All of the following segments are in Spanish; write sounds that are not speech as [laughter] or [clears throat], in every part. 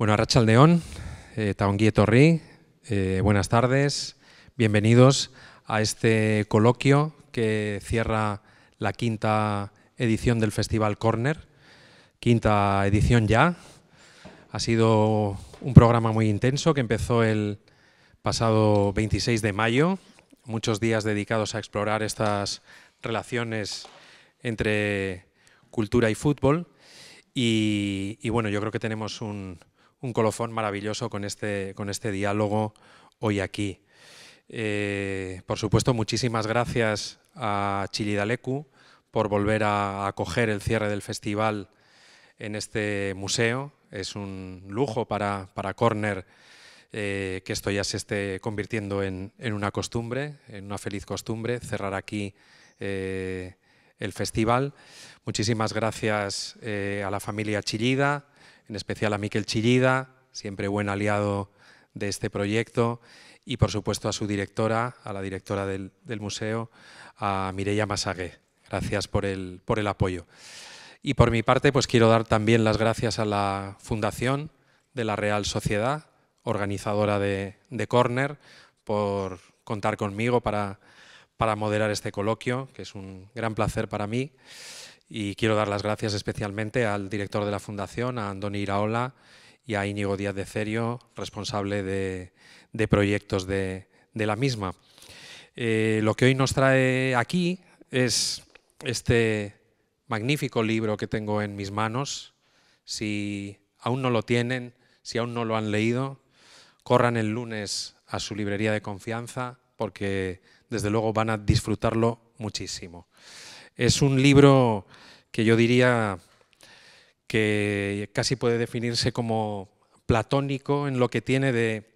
Bueno, Arrachaldeón, eh, Torri, eh, buenas tardes, bienvenidos a este coloquio que cierra la quinta edición del Festival Corner, quinta edición ya. Ha sido un programa muy intenso que empezó el pasado 26 de mayo, muchos días dedicados a explorar estas relaciones entre cultura y fútbol. y bueno, yo creo que tenemos un, un colofón maravilloso con este, con este diálogo hoy aquí. Eh, por supuesto, muchísimas gracias a Chilidalecu por volver a acoger el cierre del festival en este museo. Es un lujo para, para Corner eh, que esto ya se esté convirtiendo en, una costumbre, en una feliz costumbre, cerrar aquí eh, el festival. Muchísimas gracias a la familia Chillida, en especial a Miquel Chillida, siempre buen aliado de este proyecto, y por supuesto a su directora, a la directora del, museo, a Mireia Masagué. Gracias por el, por el apoyo. Y por mi parte, pues quiero dar también las gracias a la Fundación de la Real Sociedad, organizadora de, de Corner, por contar conmigo para, para moderar este coloquio, que es un gran placer para mí. Y quiero dar las gracias especialmente al director de la Fundación, a Andoni Iraola, y a Íñigo Díaz de Cerio, responsable de, proyectos de, la misma. Eh, lo que hoy nos trae aquí es este magnífico libro que tengo en mis manos. Si aún no lo tienen, si aún no lo han leído, corran el lunes a su librería de confianza porque desde luego van a disfrutarlo muchísimo. Es un libro que yo diría que casi puede definirse como platónico en lo que tiene de,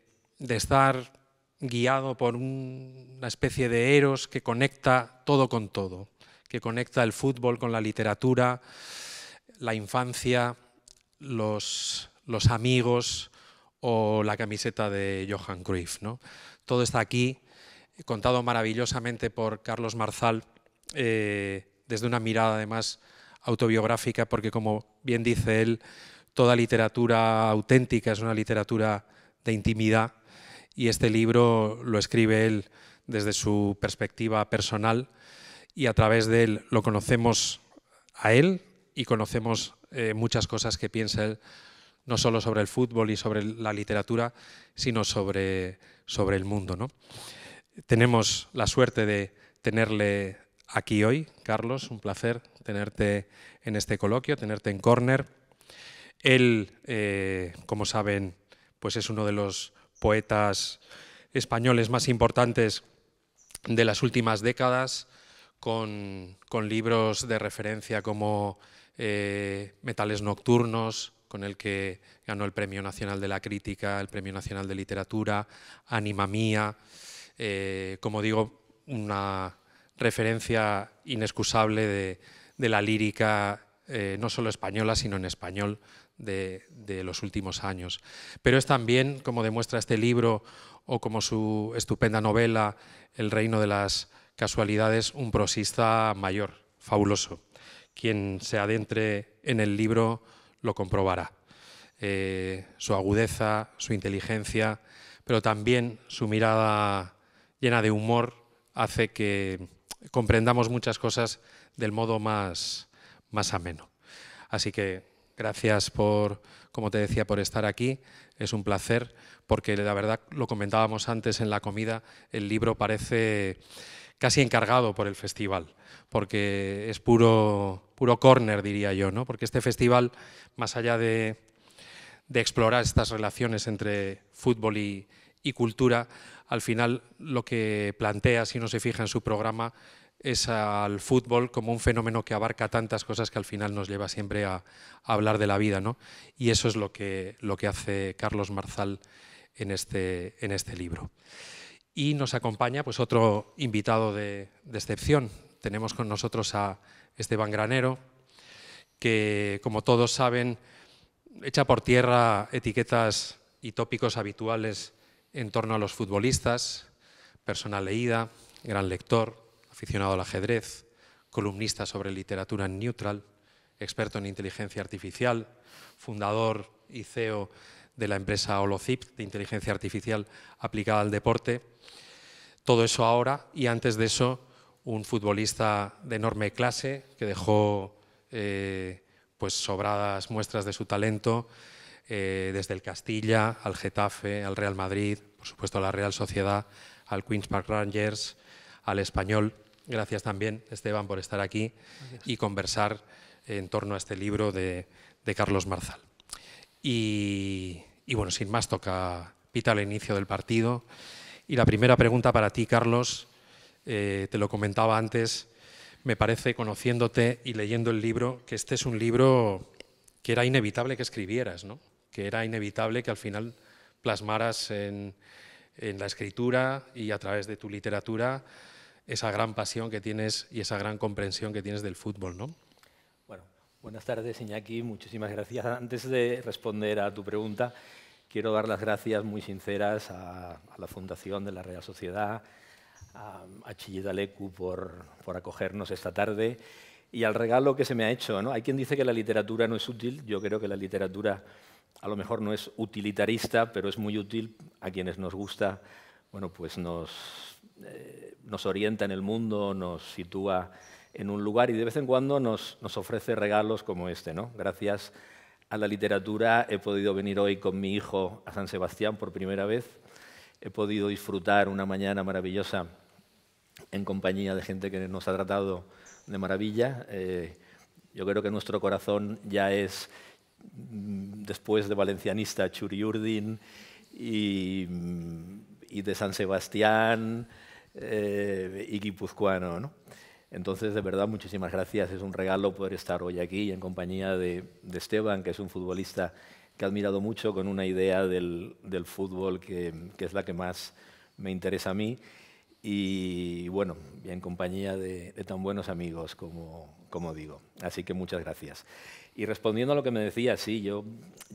estar guiado por una especie de eros que conecta todo con todo, que conecta el fútbol con la literatura, la infancia, los, amigos o la camiseta de Johan Cruyff. ¿no? Todo está aquí, contado maravillosamente por Carlos Marzal, eh, desde una mirada además autobiográfica, porque como bien dice él, toda literatura auténtica es una literatura de intimidad y este libro lo escribe él desde su perspectiva personal y a través de él lo conocemos a él y conocemos eh, muchas cosas que piensa él, no solo sobre el fútbol y sobre la literatura, sino sobre, sobre el mundo. ¿no? Tenemos la suerte de tenerle aquí hoy. Carlos, un placer tenerte en este coloquio, tenerte en Corner. Él, eh, como saben, pues es uno de los poetas españoles más importantes de las últimas décadas, con, libros de referencia como eh, Metales Nocturnos, con el que ganó el Premio Nacional de la Crítica, el Premio Nacional de Literatura, Anima Mía, eh, como digo, una referencia inexcusable de, la lírica, eh, no solo española, sino en español de, los últimos años. Pero es también, como demuestra este libro o como su estupenda novela, El reino de las casualidades, un prosista mayor, fabuloso. Quien se adentre en el libro lo comprobará. Eh, su agudeza, su inteligencia, pero también su mirada llena de humor hace que comprendamos muchas cosas del modo más, más ameno. Así que gracias por, como te decía, por estar aquí. Es un placer porque la verdad lo comentábamos antes en la comida, el libro parece casi encargado por el festival, porque es puro, puro corner, diría yo, ¿no? porque este festival, más allá de, de explorar estas relaciones entre fútbol y, y cultura, al final lo que plantea, si no se fija en su programa, es al fútbol como un fenómeno que abarca tantas cosas que al final nos lleva siempre a, hablar de la vida, ¿no? Y eso es lo que, lo que hace Carlos Marzal en este, en este libro. Y nos acompaña pues, otro invitado de, de, excepción. Tenemos con nosotros a Esteban Granero, que como todos saben, echa por tierra etiquetas y tópicos habituales en torno a los futbolistas, persona leída, gran lector, aficionado al ajedrez, columnista sobre literatura neutral, experto en inteligencia artificial, fundador y CEO de la empresa Holocip de inteligencia artificial aplicada al deporte. Todo eso ahora y antes de eso un futbolista de enorme clase que dejó eh, pues sobradas muestras de su talento eh, desde el Castilla al Getafe, al Real Madrid, por supuesto a la Real Sociedad, al Queens Park Rangers, al Español Gracias también, Esteban, por estar aquí y conversar en torno a este libro de, Carlos Marzal. Y, bueno, sin más, toca pita al inicio del partido. Y la primera pregunta para ti, Carlos, eh, te lo comentaba antes, me parece, conociéndote y leyendo el libro, que este es un libro que era inevitable que escribieras, ¿no? que era inevitable que al final plasmaras en la escritura y a través de tu literatura esa gran pasión que tienes y esa gran comprensión que tienes del fútbol, ¿no? Bueno, buenas tardes, Iñaki, muchísimas gracias. Antes de responder a tu pregunta, quiero dar las gracias muy sinceras a, la Fundación de la Real Sociedad, a, a Chillida por, por acogernos esta tarde y al regalo que se me ha hecho. ¿no? Hay quien dice que la literatura no es útil, yo creo que la literatura a lo mejor no es utilitarista, pero es muy útil a quienes nos gusta, bueno, pues nos, eh, nos orienta en el mundo, nos sitúa en un lugar y de vez en cuando nos, ofrece regalos como este. Gracias a la literatura he podido venir hoy con mi hijo a San Sebastián por primera vez. He podido disfrutar una mañana maravillosa en compañía de gente que nos ha tratado de maravilla. Eh, yo creo que nuestro corazón ya es, mm, después de valencianista, Churiurdin y mm, y de San Sebastián eh, y guipuzcoano. Entonces, de verdad, muchísimas gracias. Es un regalo poder estar hoy aquí en compañía de, Esteban, que es un futbolista que he admirado mucho, con una idea del, fútbol que, es la que más me interesa a mí. Y bueno, en compañía de, tan buenos amigos como, digo. Así que muchas gracias. Y respondiendo a lo que me decía, sí, yo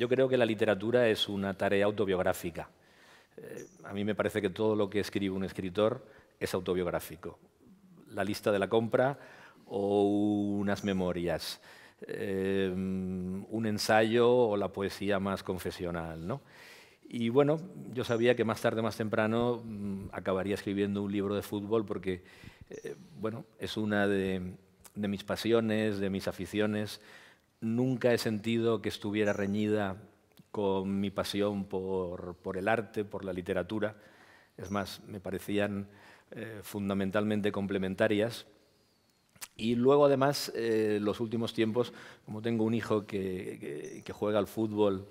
creo que la literatura es una tarea autobiográfica. Eh, a mí me parece que todo lo que escribe un escritor es autobiográfico. La lista de la compra o unas memorias, eh, un ensayo o la poesía más confesional. Y bueno, yo sabía que más tarde, más temprano, mm, acabaría escribiendo un libro de fútbol porque, eh, bueno, es una de mis pasiones, de mis aficiones. Nunca he sentido que estuviera reñida con mi pasión por, el arte, por la literatura. Es más, me parecían eh, fundamentalmente complementarias. Y luego, además, eh, los últimos tiempos, como tengo un hijo que, juega al fútbol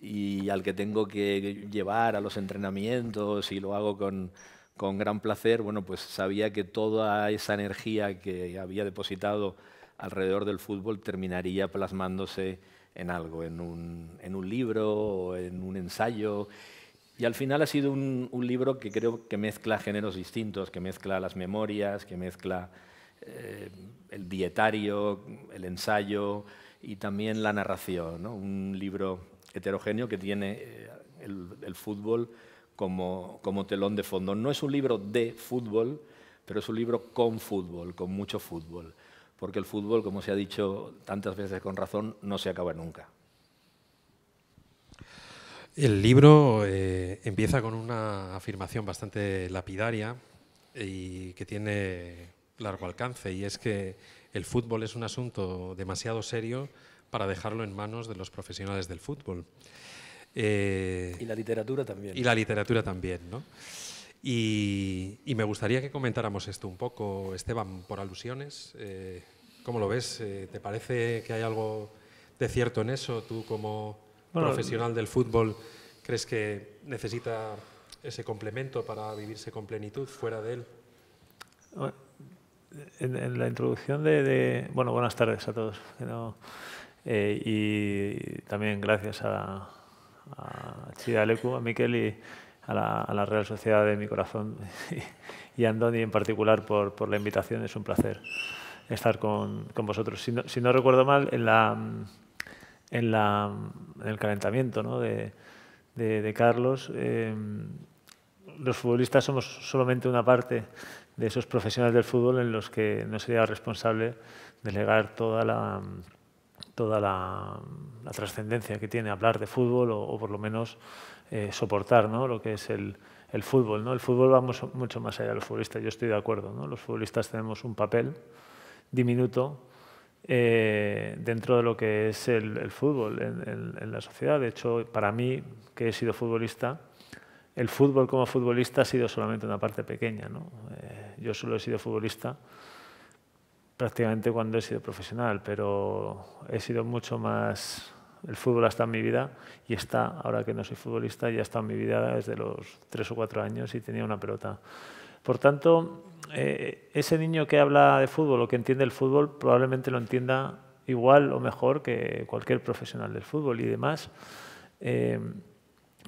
y al que tengo que llevar a los entrenamientos y lo hago con, con gran placer, bueno, pues sabía que toda esa energía que había depositado alrededor del fútbol terminaría plasmándose en algo, en un, libro o en un ensayo. Y al final ha sido un, libro que creo que mezcla géneros distintos, que mezcla las memorias, que mezcla eh, el dietario, el ensayo y también la narración. Un libro heterogéneo que tiene eh, el, fútbol como, telón de fondo. No es un libro de fútbol, pero es un libro con fútbol, con mucho fútbol porque el fútbol, como se ha dicho tantas veces con razón, no se acaba nunca. El libro eh, empieza con una afirmación bastante lapidaria y que tiene largo alcance, y es que el fútbol es un asunto demasiado serio para dejarlo en manos de los profesionales del fútbol. Eh, y la literatura también. Y la literatura también, ¿no? Y, me gustaría que comentáramos esto un poco, Esteban, por alusiones. Eh, ¿Cómo lo ves? Eh, ¿Te parece que hay algo de cierto en eso? Tú como profesional del fútbol, ¿crees que necesita ese complemento para vivirse con plenitud fuera de él? En, la introducción de, Bueno, buenas tardes a todos. Eh, y también gracias a, a Chida a Miquel y a la, Real Sociedad de mi corazón [laughs] y a Andoni en particular por, la invitación. Es un placer estar con, vosotros. Si no, recuerdo mal, en, el calentamiento de, Carlos, eh, los futbolistas somos solamente una parte de esos profesionales del fútbol en los que no sería responsable delegar toda la toda trascendencia que tiene hablar de fútbol o por lo menos eh, soportar ¿no? lo que es el, el, fútbol. ¿no? El fútbol va mucho más allá de los futbolistas, yo estoy de acuerdo. ¿no? Los futbolistas tenemos un papel diminuto eh, dentro de lo que es el, el fútbol en, en, la sociedad. De hecho, para mí, que he sido futbolista, el fútbol como futbolista ha sido solamente una parte pequeña. Eh, yo solo he sido futbolista prácticamente cuando he sido profesional, pero he sido mucho más el fútbol ha estado en mi vida y está, ahora que no soy futbolista, ya está en mi vida desde los tres o cuatro años y tenía una pelota. Por tanto, eh, ese niño que habla de fútbol o que entiende el fútbol probablemente lo entienda igual o mejor que cualquier profesional del fútbol y demás. Eh,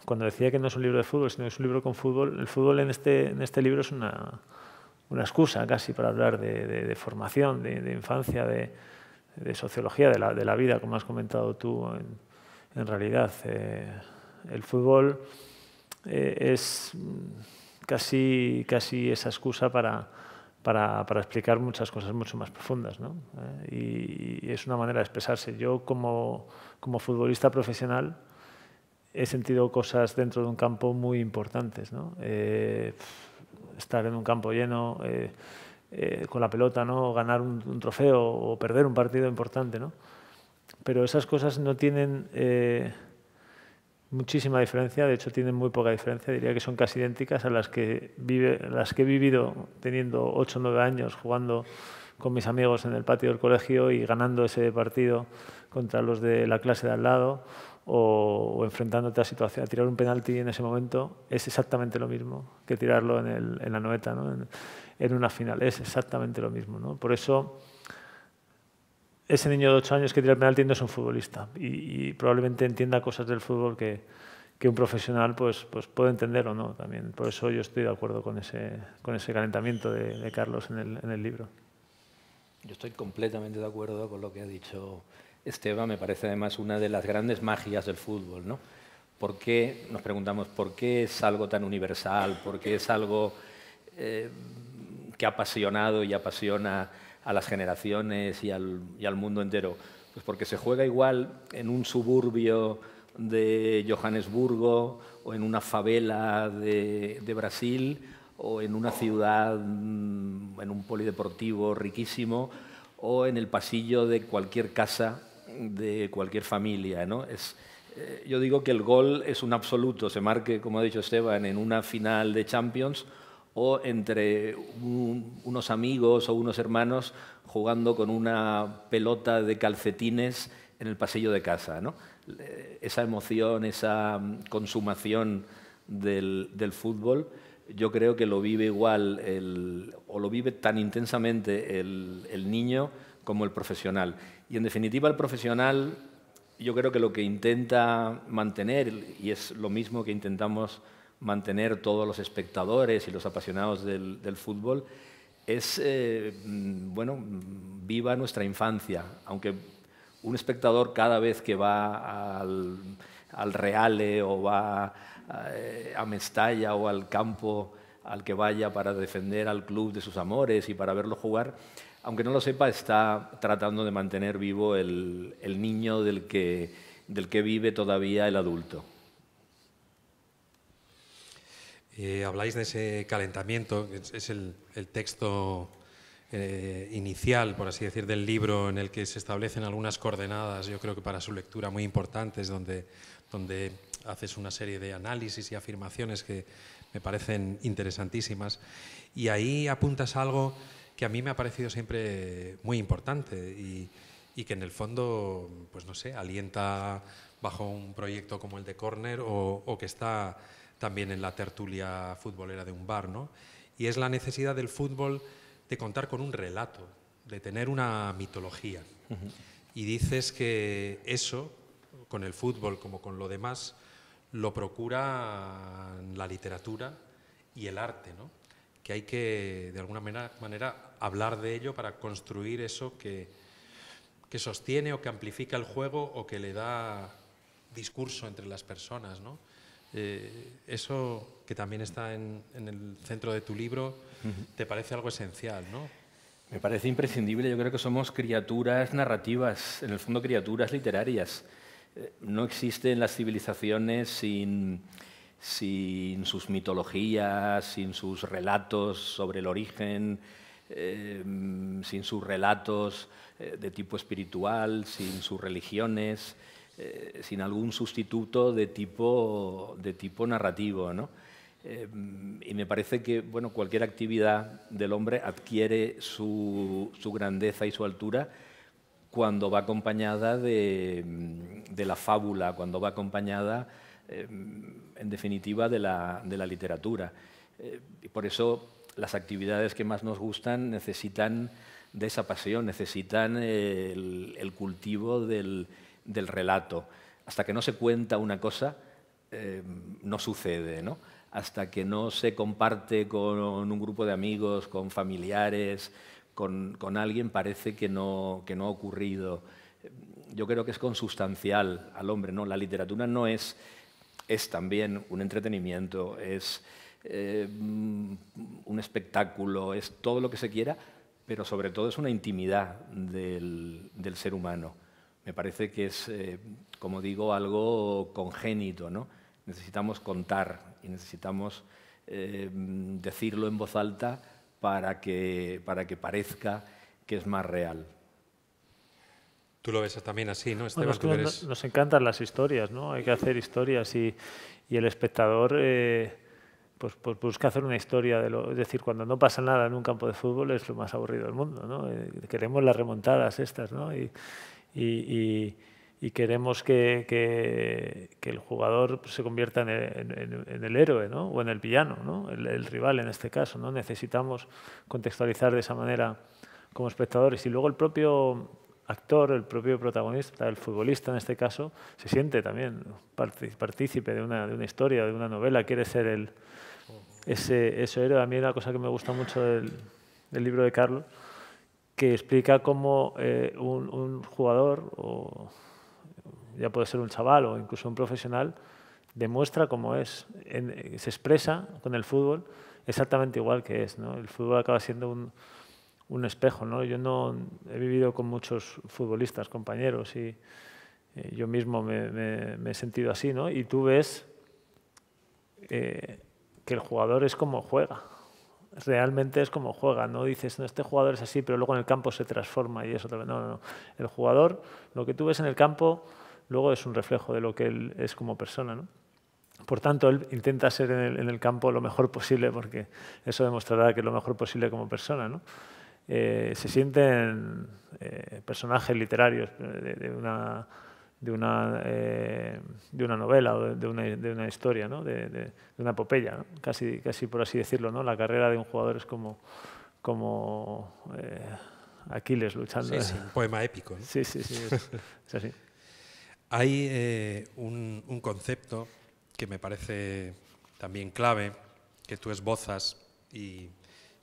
cuando decía que no es un libro de fútbol, sino es un libro con fútbol, el fútbol en este, en este libro es una, excusa casi para hablar de, formación, de infancia, de, de sociología de la, vida, como has comentado tú, en, realidad eh, el fútbol eh, es casi, casi esa excusa para, para, explicar muchas cosas mucho más profundas. Eh, y, es una manera de expresarse. Yo como, como, futbolista profesional he sentido cosas dentro de un campo muy importantes. estar en un campo lleno eh, con la pelota, ¿no? ganar un, trofeo o perder un partido importante, ¿no? Pero esas cosas no tienen eh, muchísima diferencia, de hecho tienen muy poca diferencia, diría que son casi idénticas a las que, vive, las que he vivido teniendo 8 o 9 años jugando con mis amigos en el patio del colegio y ganando ese partido contra los de la clase de al lado o, enfrentándote a situaciones. Tirar un penalti en ese momento es exactamente lo mismo que tirarlo en, la noeta, ¿no? en, una final. Es exactamente lo mismo. ¿no? Por eso, ese niño de 8 años que tira el penalti no es un futbolista y, probablemente entienda cosas del fútbol que, que un profesional pues, pues puede entender o no también. Por eso yo estoy de acuerdo con ese, con ese calentamiento de, Carlos en el, en el libro. Yo estoy completamente de acuerdo con lo que ha dicho Esteba me parece además una de las grandes magias del fútbol. ¿no? ¿Por qué, nos preguntamos, por qué es algo tan universal? ¿Por qué es algo eh, que ha apasionado y apasiona a las generaciones y al, mundo entero? Pues porque se juega igual en un suburbio de Johannesburgo o en una favela de, de, Brasil o en una ciudad, mm, en un polideportivo riquísimo o en el pasillo de cualquier casa de cualquier familia. Es, eh, yo digo que el gol es un absoluto, se marque, como ha dicho Esteban, en una final de Champions o entre unos amigos o unos hermanos jugando con una pelota de calcetines en el pasillo de casa. Eh, esa emoción, esa mm, consumación del, fútbol, yo creo que lo vive igual o lo vive tan intensamente el, el niño como el profesional. Y en definitiva el profesional yo creo que lo que intenta mantener, y es lo mismo que intentamos mantener todos los espectadores y los apasionados del, fútbol, es, eh, mm, bueno, mm, viva nuestra infancia. Aunque un espectador cada vez que va al, Reale o va eh, a Mestalla o al campo al que vaya para defender al club de sus amores y para verlo jugar, aunque no lo sepa, está tratando de mantener vivo el, niño del que, vive todavía el adulto. Eh, habláis de ese calentamiento, es, el, texto eh, inicial, por así decir, del libro en el que se establecen algunas coordenadas, yo creo que para su lectura muy importantes, donde, haces una serie de análisis y afirmaciones que me parecen interesantísimas. Y ahí apuntas algo que a mí me ha parecido siempre muy importante y, que en el fondo, pues no sé, alienta bajo un proyecto como el de Corner o, que está también en la tertulia futbolera de un bar, ¿no? Y es la necesidad del fútbol de contar con un relato, de tener una mitología. Y dices que eso, con el fútbol como con lo demás, lo procura la literatura y el arte, ¿no? que hay que, de alguna manera, hablar de ello para construir eso que, sostiene o que amplifica el juego o que le da discurso entre las personas. ¿no? Eh, eso que también está en, el centro de tu libro, te parece algo esencial, ¿no? Me parece imprescindible. Yo creo que somos criaturas narrativas, en el fondo criaturas literarias. Eh, no existen las civilizaciones sin sin sus mitologías, sin sus relatos sobre el origen, em, sin sus relatos eh, de tipo espiritual, sin sus religiones, eh, sin algún sustituto de tipo, de tipo narrativo. Em, y me parece que bueno, cualquier actividad del hombre adquiere su, grandeza y su altura cuando va acompañada de, de la fábula, cuando va acompañada em, en definitiva, de la, literatura. Eh, y por eso las actividades que más nos gustan necesitan de esa pasión, necesitan eh, el, cultivo del, relato. Hasta que no se cuenta una cosa, eh, no sucede, ¿no? Hasta que no se comparte con un grupo de amigos, con familiares, con, con alguien, parece que no, que no ha ocurrido. Yo creo que es consustancial al hombre, ¿no? La literatura no es es también un entretenimiento, es eh, un espectáculo, es todo lo que se quiera, pero sobre todo es una intimidad del, ser humano. Me parece que es, eh, como digo, algo congénito. ¿no? Necesitamos contar y necesitamos eh, decirlo en voz alta para que parezca que es más real. Tú lo ves también así, ¿no? Esteban, nos, encantan las historias, ¿no? Hay que hacer historias y, el espectador eh, pues, pues, busca hacer una historia. De lo, es decir, cuando no pasa nada en un campo de fútbol es lo más aburrido del mundo, ¿no? Eh, queremos las remontadas estas, ¿no? Y, queremos que, el jugador se convierta en el, héroe, ¿no? O en el villano, ¿no? El, el rival en este caso, ¿no? Necesitamos contextualizar de esa manera como espectadores. Y luego el propio actor, el propio protagonista, el futbolista en este caso, se siente también partícipe de una, historia, de una novela, quiere ser el, ese, héroe. A mí una cosa que me gusta mucho del, libro de Carlos, que explica cómo eh, un, jugador, o ya puede ser un chaval o incluso un profesional, demuestra cómo es, se expresa con el fútbol exactamente igual que es. El fútbol acaba siendo un un espejo. ¿no? Yo no he vivido con muchos futbolistas, compañeros, y eh, yo mismo me, he sentido así. ¿no? Y tú ves eh, que el jugador es como juega. Realmente es como juega, no dices, no, este jugador es así, pero luego en el campo se transforma y eso también. No, no, no. El jugador, lo que tú ves en el campo, luego es un reflejo de lo que él es como persona. ¿no? Por tanto, él intenta ser en el, en el, campo lo mejor posible porque eso demostrará que es lo mejor posible como persona. ¿no? Eh, se sienten eh, personajes literarios eh, de, una, de una, de una novela o de una, historia, de, una epopeya, casi, casi por así decirlo. ¿no? La carrera de un jugador es como, como Aquiles luchando. Sí, sí, un poema épico. Sí, sí, sí, así. [laughs] Hay un, concepto que me parece también clave, que tú esbozas y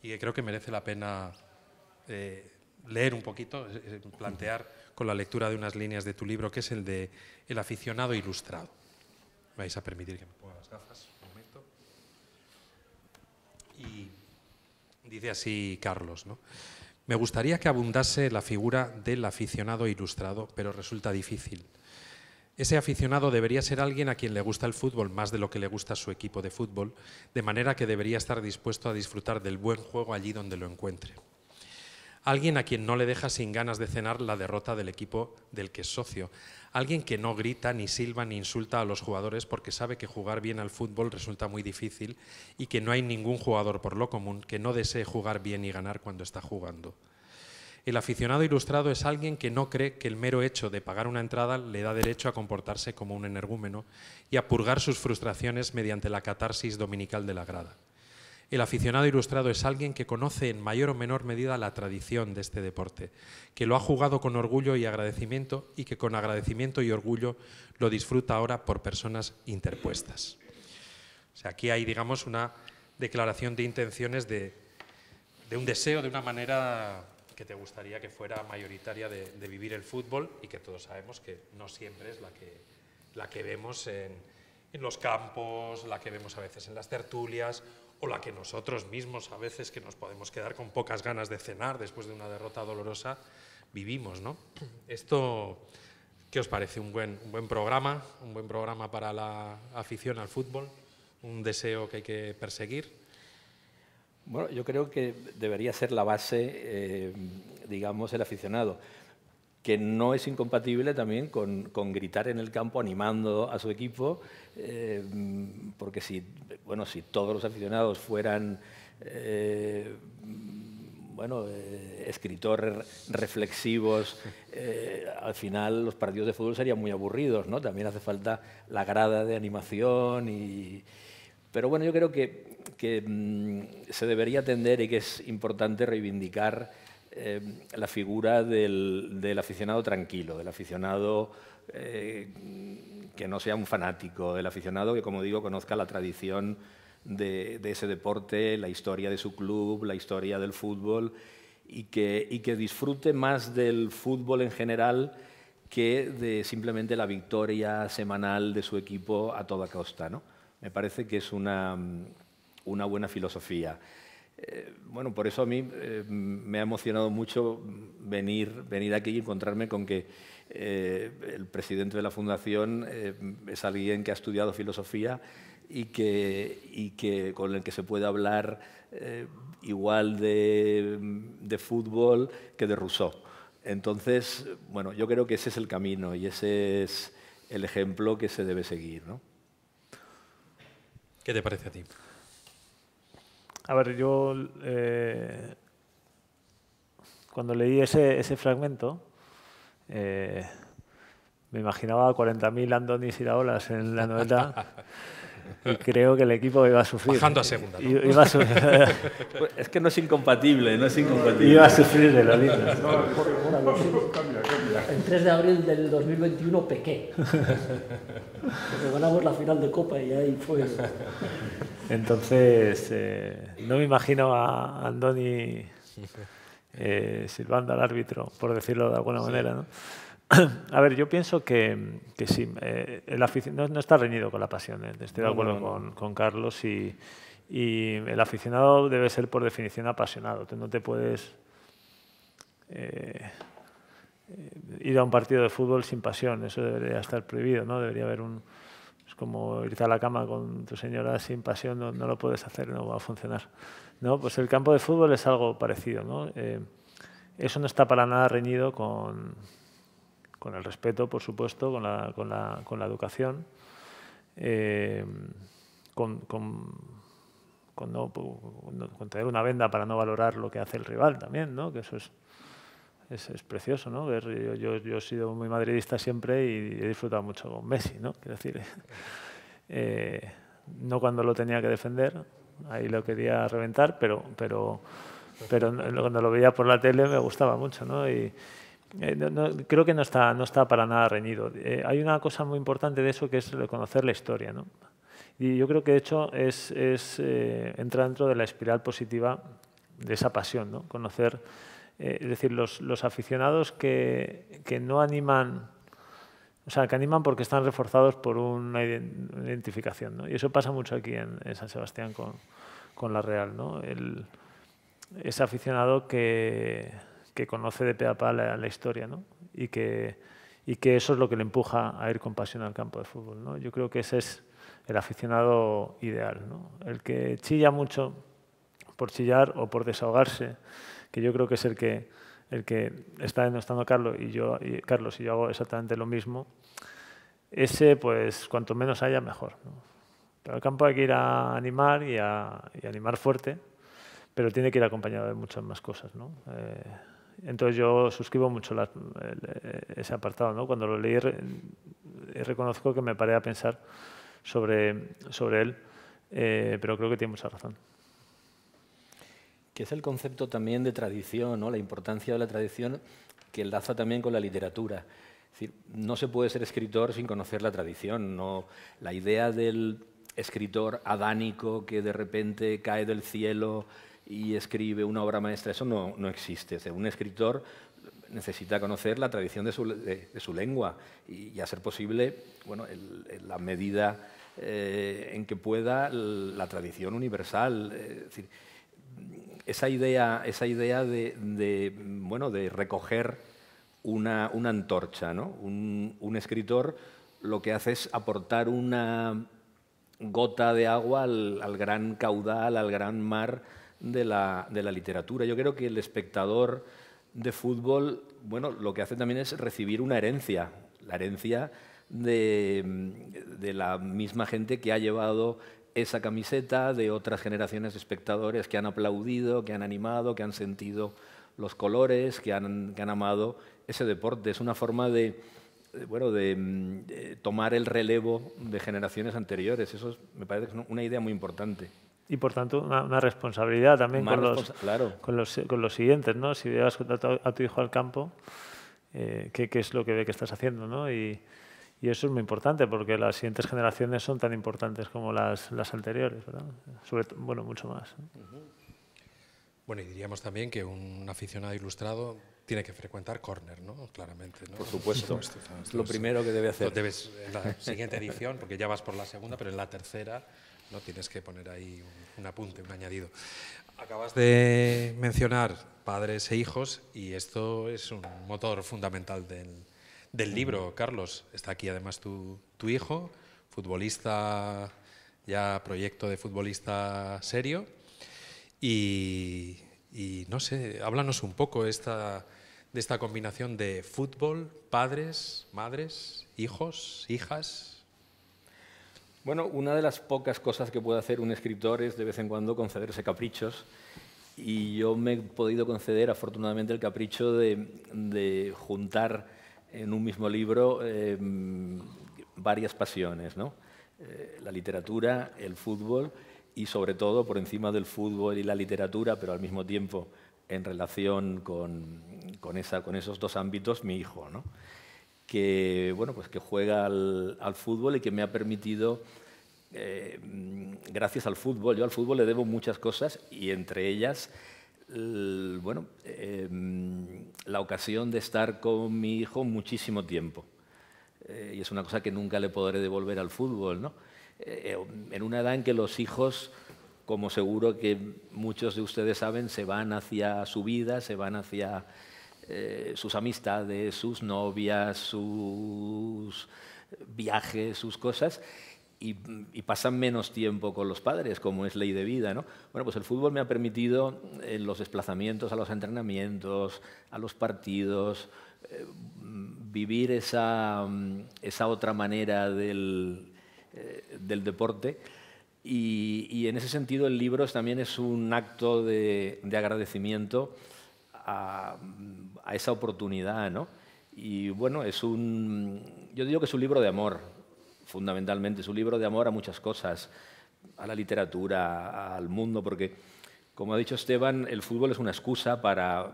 que creo que merece la pena eh, leer un poquito, eh, eh, plantear con la lectura de unas líneas de tu libro, que es el de El aficionado ilustrado. vais a permitir que me ponga las gafas un momento. Y dice así Carlos, Me gustaría que abundase la figura del aficionado ilustrado, pero resulta difícil. Ese aficionado debería ser alguien a quien le gusta el fútbol más de lo que le gusta su equipo de fútbol, de manera que debería estar dispuesto a disfrutar del buen juego allí donde lo encuentre. Alguien a quien no le deja sin ganas de cenar la derrota del equipo del que es socio. Alguien que no grita, ni silba, ni insulta a los jugadores porque sabe que jugar bien al fútbol resulta muy difícil y que no hay ningún jugador por lo común que no desee jugar bien y ganar cuando está jugando. El aficionado ilustrado es alguien que no cree que el mero hecho de pagar una entrada le da derecho a comportarse como un energúmeno y a purgar sus frustraciones mediante la catarsis dominical de la grada. El aficionado ilustrado es alguien que conoce en mayor o menor medida la tradición de este deporte, que lo ha jugado con orgullo y agradecimiento y que con agradecimiento y orgullo lo disfruta ahora por personas interpuestas. O sea, aquí hay, digamos, una declaración de intenciones de, un deseo, de una manera que te gustaría que fuera mayoritaria de, vivir el fútbol y que todos sabemos que no siempre es la que, la que vemos en, en los campos, la que vemos a veces en las tertulias o la que nosotros mismos a veces que nos podemos quedar con pocas ganas de cenar después de una derrota dolorosa, vivimos. ¿no? [clears throat] Esto, ¿qué os parece? ¿Un buen, buen programa? ¿Un buen programa para la afición al fútbol? ¿Un deseo que hay que perseguir? Bueno, yo creo que debería ser la base, eh, digamos, el aficionado que no es incompatible también con, gritar en el campo animando a su equipo, eh, porque si, bueno, si todos los aficionados fueran eh, bueno, eh, escritores reflexivos, al final los partidos de fútbol serían muy aburridos, ¿no? También hace falta la grada de animación y... Pero bueno, yo creo que, mm, se debería atender y que es importante reivindicar eh, la figura del, aficionado tranquilo, del aficionado eh, que no sea un fanático, del aficionado que, como digo, conozca la tradición de, ese deporte, la historia de su club, la historia del fútbol y que, disfrute más del fútbol en general que de simplemente la victoria semanal de su equipo a toda costa. ¿no? Me parece que es una buena filosofía. Eh, bueno, por eso a mí eh, me ha emocionado mucho venir, venir aquí y encontrarme con que eh, el presidente de la Fundación es alguien que ha estudiado filosofía y que, con el que se puede hablar igual de, fútbol que de Rousseau. Entonces, bueno, yo creo que ese es el camino y ese es el ejemplo que se debe seguir. ¿Qué te parece a ti? A ver, yo eh, cuando leí ese, ese fragmento, eh, me imaginaba 40.000 Andonis Iraolas en la novela. y creo que el equipo iba a sufrir. Bajando a segunda. [laughs] es que no es incompatible, no es incompatible. Iba a sufrir de la vida. El 3 de abril del 2021 pequé. [laughs] Porque ganamos la final de Copa y ahí fue. Entonces, eh, no me imagino a Andoni [laughs] eh, silbando al árbitro, por decirlo de alguna manera. ¿no? [clears throat] a ver, yo pienso que, sí, eh, el no, no, está reñido con la pasión, ¿eh? estoy de acuerdo con, Carlos, y, el aficionado debe ser por definición apasionado, tú no te puedes ir a un partido de fútbol sin pasión, eso debería estar prohibido, ¿no? debería haber un, es como irte a la cama con tu señora sin pasión, no, lo puedes hacer, no va a funcionar. ¿No? Pues el campo de fútbol es algo parecido. ¿no? Eh, eso no está para nada reñido con, con el respeto, por supuesto, con la, con la, con la educación, eh, con, con, tener una venda para no valorar lo que hace el rival también, ¿no? que eso es es, es precioso, ¿no? yo, yo, he sido muy madridista siempre y he disfrutado mucho con Messi, ¿no? Quiero decir, [laughs] eh, no cuando lo tenía que defender, ahí lo quería reventar, pero, pero, pero cuando lo veía por la tele me gustaba mucho, ¿no? Y, eh, creo que no está, no está para nada reñido. Eh, hay una cosa muy importante de eso que es conocer la historia. ¿no? Y yo creo que de hecho es, es entra dentro de la espiral positiva de esa pasión, ¿no? conocer eh, es decir, los, aficionados que, no animan, o sea, que animan porque están reforzados por una identificación, Y eso pasa mucho aquí en, San Sebastián con, la Real, ¿no? ese aficionado que, conoce de pe a la, historia, Y que, eso es lo que le empuja a ir con pasión al campo de fútbol, Yo creo que ese es el aficionado ideal, El que chilla mucho por chillar o por desahogarse, que yo creo que es el que, el que está denostando Carlos y yo, y Carlos y yo hago exactamente lo mismo, ese, pues cuanto menos haya, mejor. Pero el campo hay que ir a animar y a y animar fuerte, pero tiene que ir acompañado de muchas más cosas. ¿no? Eh, entonces yo suscribo mucho eh, ese apartado. ¿no? Cuando lo leí, eh, reconozco que me paré a pensar sobre, sobre él, pero creo que tiene mucha razón que es el concepto también de tradición, ¿no? la importancia de la tradición que enlaza también con la literatura. Es no se puede ser escritor sin conocer la tradición. ¿no? La idea del escritor adánico que de repente cae del cielo y escribe una obra maestra, eso no, existe. un escritor necesita conocer la tradición de su, lengua y, y, a ser posible, bueno, la medida eh, en que pueda, la tradición universal. Eh, esa idea, esa idea de, bueno, de recoger una, antorcha. ¿no? Un, escritor lo que hace es aportar una gota de agua al, gran caudal, al gran mar de la, literatura. Yo creo que el espectador de fútbol, bueno, lo que hace también es recibir una herencia, la herencia de, de la misma gente que ha llevado esa camiseta de otras generaciones de espectadores que han aplaudido, que han animado, que han sentido los colores, que han, amado ese deporte. Es una forma de, eh, bueno, mm, de, tomar el relevo de generaciones anteriores. Eso me parece que una idea muy importante. Y por tanto, una, responsabilidad también con, los, con, los, siguientes, ¿no? Si llevas a tu, a tu hijo al campo, eh, ¿qué, es lo que ve que estás haciendo, ¿no? Y eso es muy importante porque las siguientes generaciones son tan importantes como las, las anteriores, ¿verdad? Sobre, bueno, mucho más. Bueno, y diríamos también que un aficionado ilustrado tiene que frecuentar Corner, ¿no? Claramente, ¿no? Por supuesto. lo primero que debe hacer. debes en la siguiente edición, porque ya vas por la segunda, pero en la tercera no tienes que poner ahí un, un apunte, un añadido. Acabas de mencionar padres e hijos y esto es un motor fundamental del del libro, Carlos. Está aquí además tu, hijo, futbolista, ya proyecto de futbolista serio. Y, no sé, háblanos un poco de esta combinación de fútbol, padres, madres, hijos, hijas. Bueno, una de las pocas cosas que puede hacer un escritor es de vez en cuando concederse caprichos. Y yo me he podido conceder, afortunadamente, el capricho de juntar en un mismo libro em, varias pasiones, ¿no? Eh, la literatura, el fútbol y sobre todo por encima del fútbol y la literatura, pero al mismo tiempo en relación con, esa, con esos dos ámbitos, mi hijo, ¿no? que, bueno, pues que juega al, fútbol y que me ha permitido, eh, gracias al fútbol, yo al fútbol le debo muchas cosas y entre ellas bueno, em, la ocasión de estar con mi hijo muchísimo tiempo. Eh, y es una cosa que nunca le podré devolver al fútbol, ¿no? Eh, em, en una edad en que los hijos, como seguro que muchos de ustedes saben, se van hacia su vida, se van hacia eh, sus amistades, sus novias, sus viajes, sus cosas y, pasan menos tiempo con los padres, como es ley de vida. Bueno, pues el fútbol me ha permitido en eh, los desplazamientos a los entrenamientos, a los partidos, eh, vivir mm, esa, otra manera del, eh, deporte. Y, en ese sentido el libro también es un acto de, agradecimiento a, esa oportunidad. Y bueno, yo digo que es un libro de amor fundamentalmente un libro de amor a muchas cosas, a la literatura, al mundo, porque, como ha dicho Esteban, el fútbol es una excusa para,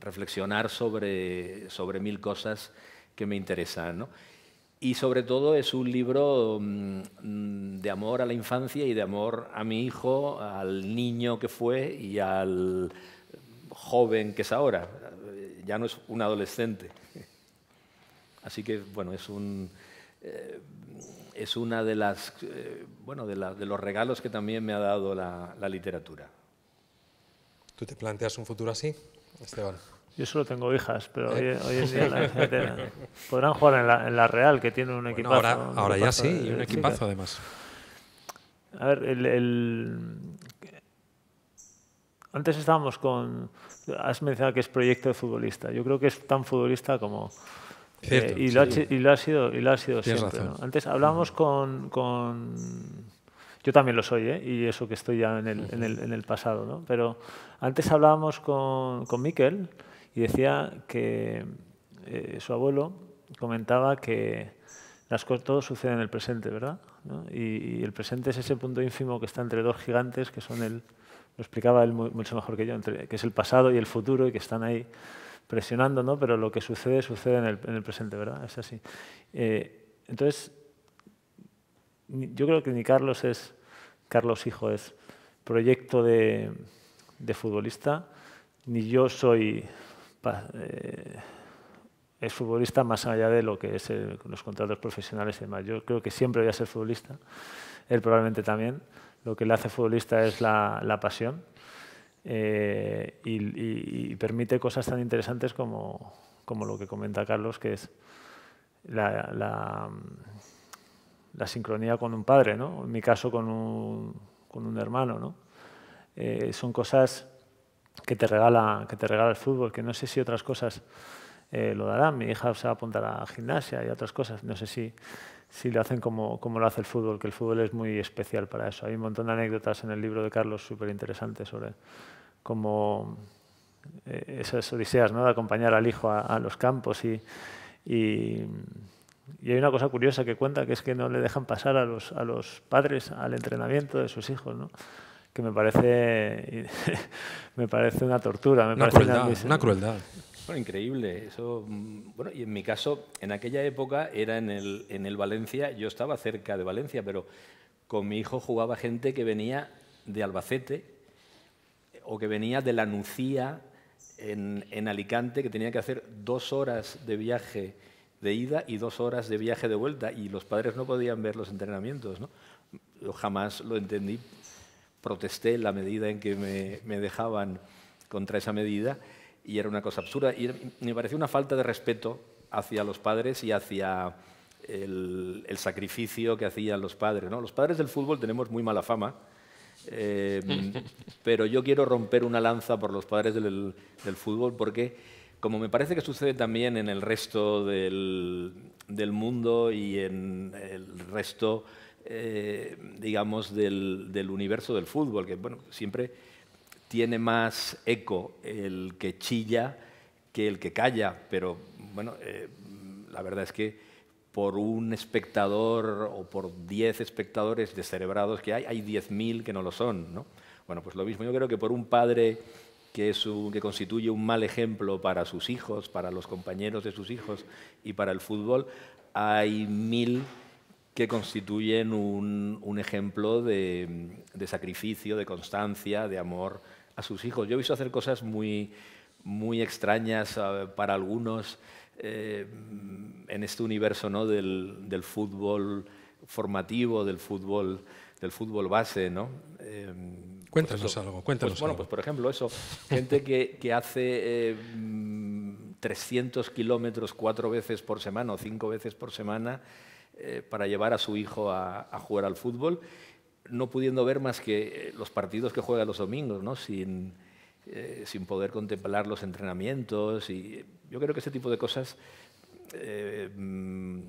reflexionar sobre, sobre mil cosas que me interesan. Y sobre todo es un libro mm, de amor a la infancia y de amor a mi hijo, al niño que fue y al joven que es ahora. Ya no es un adolescente. Así que, bueno, es un, eh, es una de las, eh, bueno, de, los regalos que también me ha dado la, literatura. ¿Tú te planteas un futuro así, Esteban? Yo solo tengo hijas, pero ¿Eh? hoy, en día la gente, podrán jugar en la, Real, que tiene un equipazo. ahora, ya sí, y un equipazo además. A ver, el, antes estábamos con... Has mencionado que es proyecto de futbolista. Yo creo que es tan futbolista como eh, y, lo ha, sido, y ha sido siempre. Antes hablábamos con, Yo también lo soy, ¿eh? y eso que estoy ya en el, pasado, ¿no? Pero antes hablábamos con, con y decía que eh, su abuelo comentaba que las cosas todo sucede en el presente, ¿verdad? Y, el presente es ese punto ínfimo que está entre dos gigantes que son el... Lo explicaba él mucho mejor que yo, entre, que es el pasado y el futuro y que están ahí presionando, ¿no? pero lo que sucede, sucede en el, presente, ¿verdad? Es así. Eh, entonces, yo creo que ni Carlos es, Carlos Hijo es proyecto de, futbolista, ni yo soy eh, es futbolista más allá de lo que es los contratos profesionales y demás. Yo creo que siempre voy a ser futbolista, él probablemente también. Lo que le hace futbolista es la, la pasión eh, y, y, permite cosas tan interesantes como, como, lo que comenta Carlos, que es la, la, mm, la sincronía con un padre, ¿no? en mi caso con un, con un hermano. ¿no? Eh, son cosas que te, regala, que te regala el fútbol, que no sé si otras cosas eh, lo darán. Mi hija se va a apuntar a gimnasia y otras cosas, no sé si, si lo hacen como, como lo hace el fútbol, que el fútbol es muy especial para eso. Hay un montón de anécdotas en el libro de Carlos súper interesantes sobre como eh, esas odiseas ¿no? de acompañar al hijo a, los campos y, y, hay una cosa curiosa que cuenta que es que no le dejan pasar a los, a los padres al entrenamiento de sus hijos, ¿no? que me parece, [laughs] me parece una tortura. una, crueldad, una, una crueldad. Bueno, increíble. Eso, bueno, y en mi caso, en aquella época era en el, en el Valencia, yo estaba cerca de Valencia, pero con mi hijo jugaba gente que venía de Albacete, o que venía de la Nucía en, Alicante, que tenía que hacer dos horas de viaje de ida y dos horas de viaje de vuelta, y los padres no podían ver los entrenamientos. ¿no? jamás lo entendí, protesté la medida en que me, dejaban contra esa medida, y era una cosa absurda. Y me pareció una falta de respeto hacia los padres y hacia el, sacrificio que hacían los padres. Los padres del fútbol tenemos muy mala fama, Em, [laughs] pero yo quiero romper una lanza por los padres del, fútbol porque, como me parece que sucede también en el resto del, mundo y en el resto, eh, digamos, del, universo del fútbol, que bueno, siempre tiene más eco el que chilla que el que calla, pero bueno, eh, la verdad es que por un espectador o por 10 espectadores descerebrados que hay, hay 10.000 que no lo son. Bueno, pues lo mismo, yo creo que por un padre que, es que constituye un mal ejemplo para sus hijos, para los compañeros de sus hijos y para el fútbol, hay mil que constituyen un, ejemplo de, sacrificio, de constancia, de amor a sus hijos. Yo he visto hacer cosas muy, muy extrañas eh, para algunos. Eh, en este universo ¿no? del, fútbol formativo, del fútbol, del fútbol base. ¿no? Eh, cuéntanos algo, pues, cuéntanos Bueno, pues por ejemplo eso, gente que, hace 300 eh, kilómetros cuatro veces por semana o cinco veces por semana para llevar a su hijo a, jugar al fútbol no pudiendo ver más que los partidos que juega los domingos, ¿no? sin, eh, sin poder contemplar los entrenamientos. Y yo creo que ese tipo de cosas eh, mm,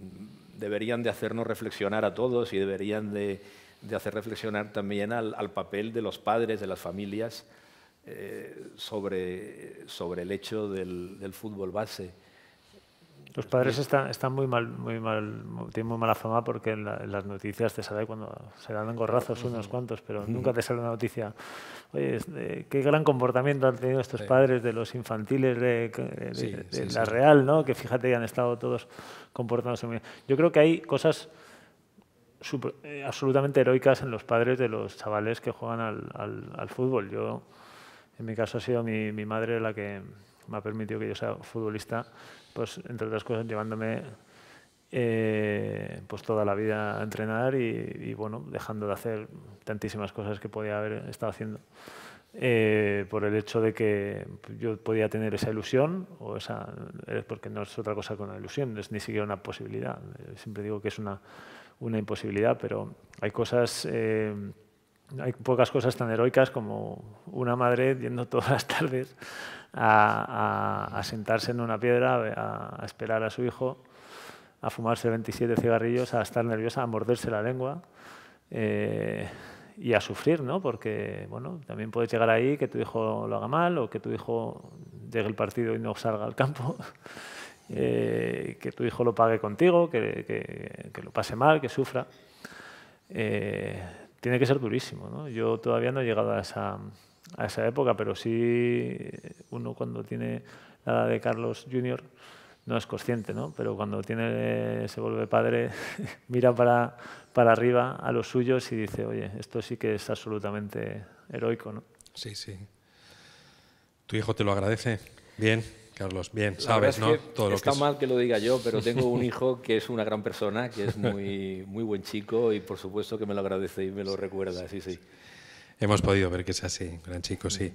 deberían de hacernos reflexionar a todos y deberían de, hacer reflexionar también al, papel de los padres, de las familias, eh, sobre, el hecho del fútbol base. Los padres están, están muy mal, muy mal, tienen muy mala fama porque en, las noticias te sale cuando se dan gorrazos unos cuantos, pero nunca te sale una noticia. Oye, qué gran comportamiento han tenido estos padres de los infantiles de, la Real, ¿no? Que fíjate que han estado todos comportándose muy bien. Yo creo que hay cosas eh, absolutamente heroicas en los padres de los chavales que juegan al, fútbol. Yo, en mi caso, ha sido mi madre la que me ha permitido que yo sea futbolista pues entre otras cosas llevándome eh, pues toda la vida a entrenar y, bueno, dejando de hacer tantísimas cosas que podía haber estado haciendo. Eh, por el hecho de que yo podía tener esa ilusión, o esa, eh, porque no es otra cosa que una ilusión, es ni siquiera una posibilidad. Siempre digo que es una, una imposibilidad, pero hay cosas, hay pocas cosas tan heroicas como una madre yendo [laughs] todas las tardes a, sentarse en una piedra, a, esperar a su hijo, a fumarse 27 cigarrillos, a estar nerviosa, a morderse la lengua eh, y a sufrir, ¿no? Porque, bueno, también puedes llegar ahí que tu hijo lo haga mal o que tu hijo llegue el partido y no salga al campo. [laughs] Eh, que tu hijo lo pague contigo, que, lo pase mal, que sufra. Eh, tiene que ser durísimo. ¿no? Yo todavía no he llegado a esa, a esa época, pero sí uno cuando tiene la edad de Carlos Jr. no es consciente, ¿no? pero cuando tiene, se vuelve padre, [laughs] mira para, para arriba a los suyos y dice, oye, esto sí que es absolutamente heroico. ¿no? Sí, sí. ¿Tu hijo te lo agradece? Bien. Carlos, bien, sabes, ¿no? Todo lo está mal que lo diga yo, pero tengo un [laughs] hijo que es una gran persona, que es muy, muy buen chico y por supuesto que me lo agradece y me lo recuerda, sí. sí. Hemos podido ver que es así, gran chico, sí.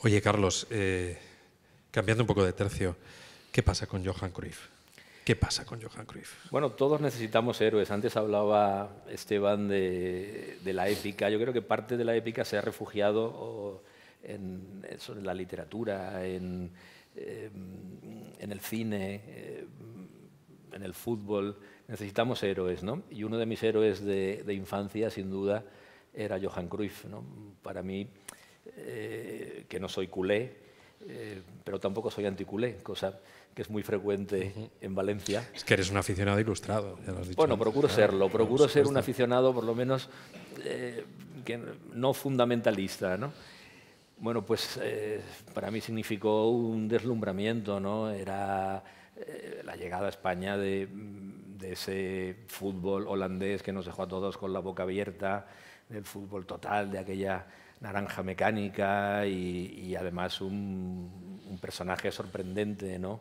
Oye, Carlos, eh, cambiando un poco de tercio, ¿qué pasa con Johan Cruyff? ¿Qué pasa con Johan Cruyff? Bueno, todos necesitamos héroes. Antes hablaba Esteban de, la épica. Yo creo que parte de la épica se ha refugiado en, la literatura, en, em, el cine, em, en el fútbol. Necesitamos héroes, ¿no? Y uno de mis héroes de infancia, sin duda, era Johan Cruyff. ¿no? Para mí, eh, que no soy culé, eh, pero tampoco soy anticulé, cosa que es muy frecuente en Valencia. Es que eres un aficionado ilustrado, dicho. Bueno, procuro serlo, procuro ser un aficionado por lo menos eh, que no fundamentalista, ¿no? Bueno, pues para mí significó un deslumbramiento, ¿no? Era la llegada a España de, de, ese fútbol holandés que nos dejó a todos con la boca abierta, del fútbol total, de aquella naranja mecánica y, además un, personaje sorprendente. ¿no?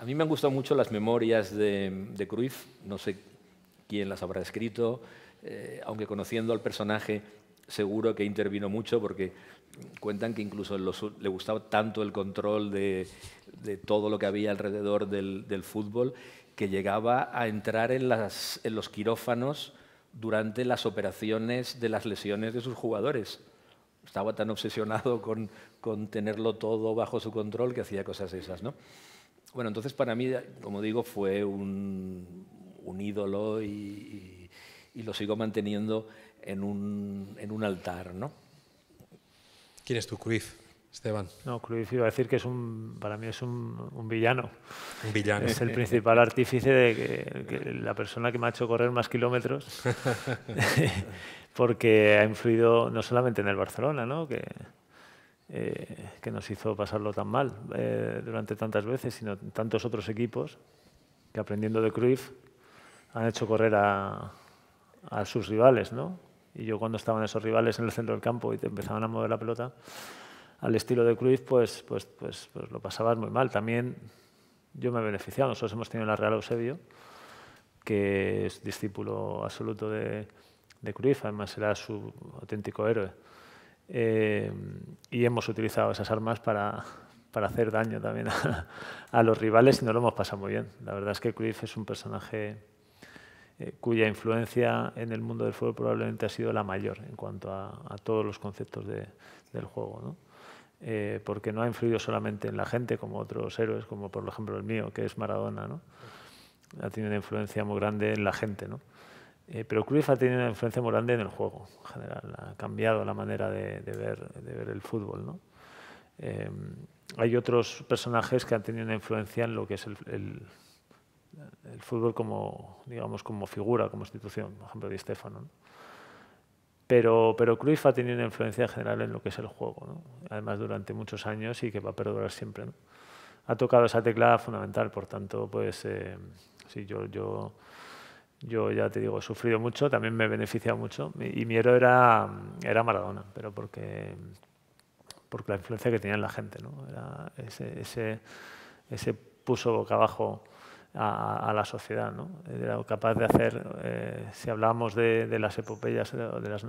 A mí me han gustado mucho las memorias de, Cruyff, no sé quién las habrá escrito, eh, aunque conociendo al personaje seguro que intervino mucho porque cuentan que incluso le gustaba tanto el control de, todo lo que había alrededor del, fútbol que llegaba a entrar en los quirófanos durante las operaciones de las lesiones de sus jugadores. Estaba tan obsesionado con, tenerlo todo bajo su control que hacía cosas esas. ¿no? Bueno, entonces para mí, como digo, fue un, un ídolo y, lo sigo manteniendo en un, en un altar. ¿no? ¿Quién es tu Cruyff? Esteban. No, Cruyff iba a decir que es un, para mí es un, villano. Un villano. Es el principal artífice de que, la persona que me ha hecho correr más kilómetros, [laughs] porque ha influido no solamente en el Barcelona, ¿no? que, eh, que nos hizo pasarlo tan mal eh, durante tantas veces, sino en tantos otros equipos que aprendiendo de Cruyff han hecho correr a, a sus rivales. ¿no? Y yo cuando estaban esos rivales en el centro del campo y te empezaban a mover la pelota, al estilo de Cruyff, pues, pues, pues, pues lo pasabas muy mal. También yo me he beneficiado, nosotros hemos tenido la Real Eusebio, que es discípulo absoluto de, de Cruyff, además era su auténtico héroe. Eh, y hemos utilizado esas armas para, hacer daño también a, los rivales y nos lo hemos pasado muy bien. La verdad es que Cruyff es un personaje eh, cuya influencia en el mundo del fútbol probablemente ha sido la mayor en cuanto a, todos los conceptos del juego. ¿no? Eh, porque no ha influido solamente en la gente como otros héroes, como por ejemplo el mío, que es Maradona, ¿no? ha tenido una influencia muy grande en la gente. ¿no? Eh, pero Cruyff ha tenido una influencia muy grande en el juego en general, ha cambiado la manera de, ver, de ver, el fútbol. ¿no? Eh, hay otros personajes que han tenido una influencia en lo que es el, el, fútbol como, digamos, como figura, como institución, por ejemplo, Di Stefano. Pero, pero Cruyff ha tenido una influencia general en lo que es el juego, además durante muchos años y que va a perdurar siempre. Ha tocado esa tecla fundamental, por tanto, pues eh, sí, yo, yo, yo ya te digo, he sufrido mucho, también me he beneficiado mucho y, mi héroe era, era Maradona, pero porque, porque la influencia que tenía en la gente, ¿no? era ese, ese, ese puso boca abajo a, la sociedad. ¿no? Era capaz de hacer, eh, si hablamos de, las epopeyas, de las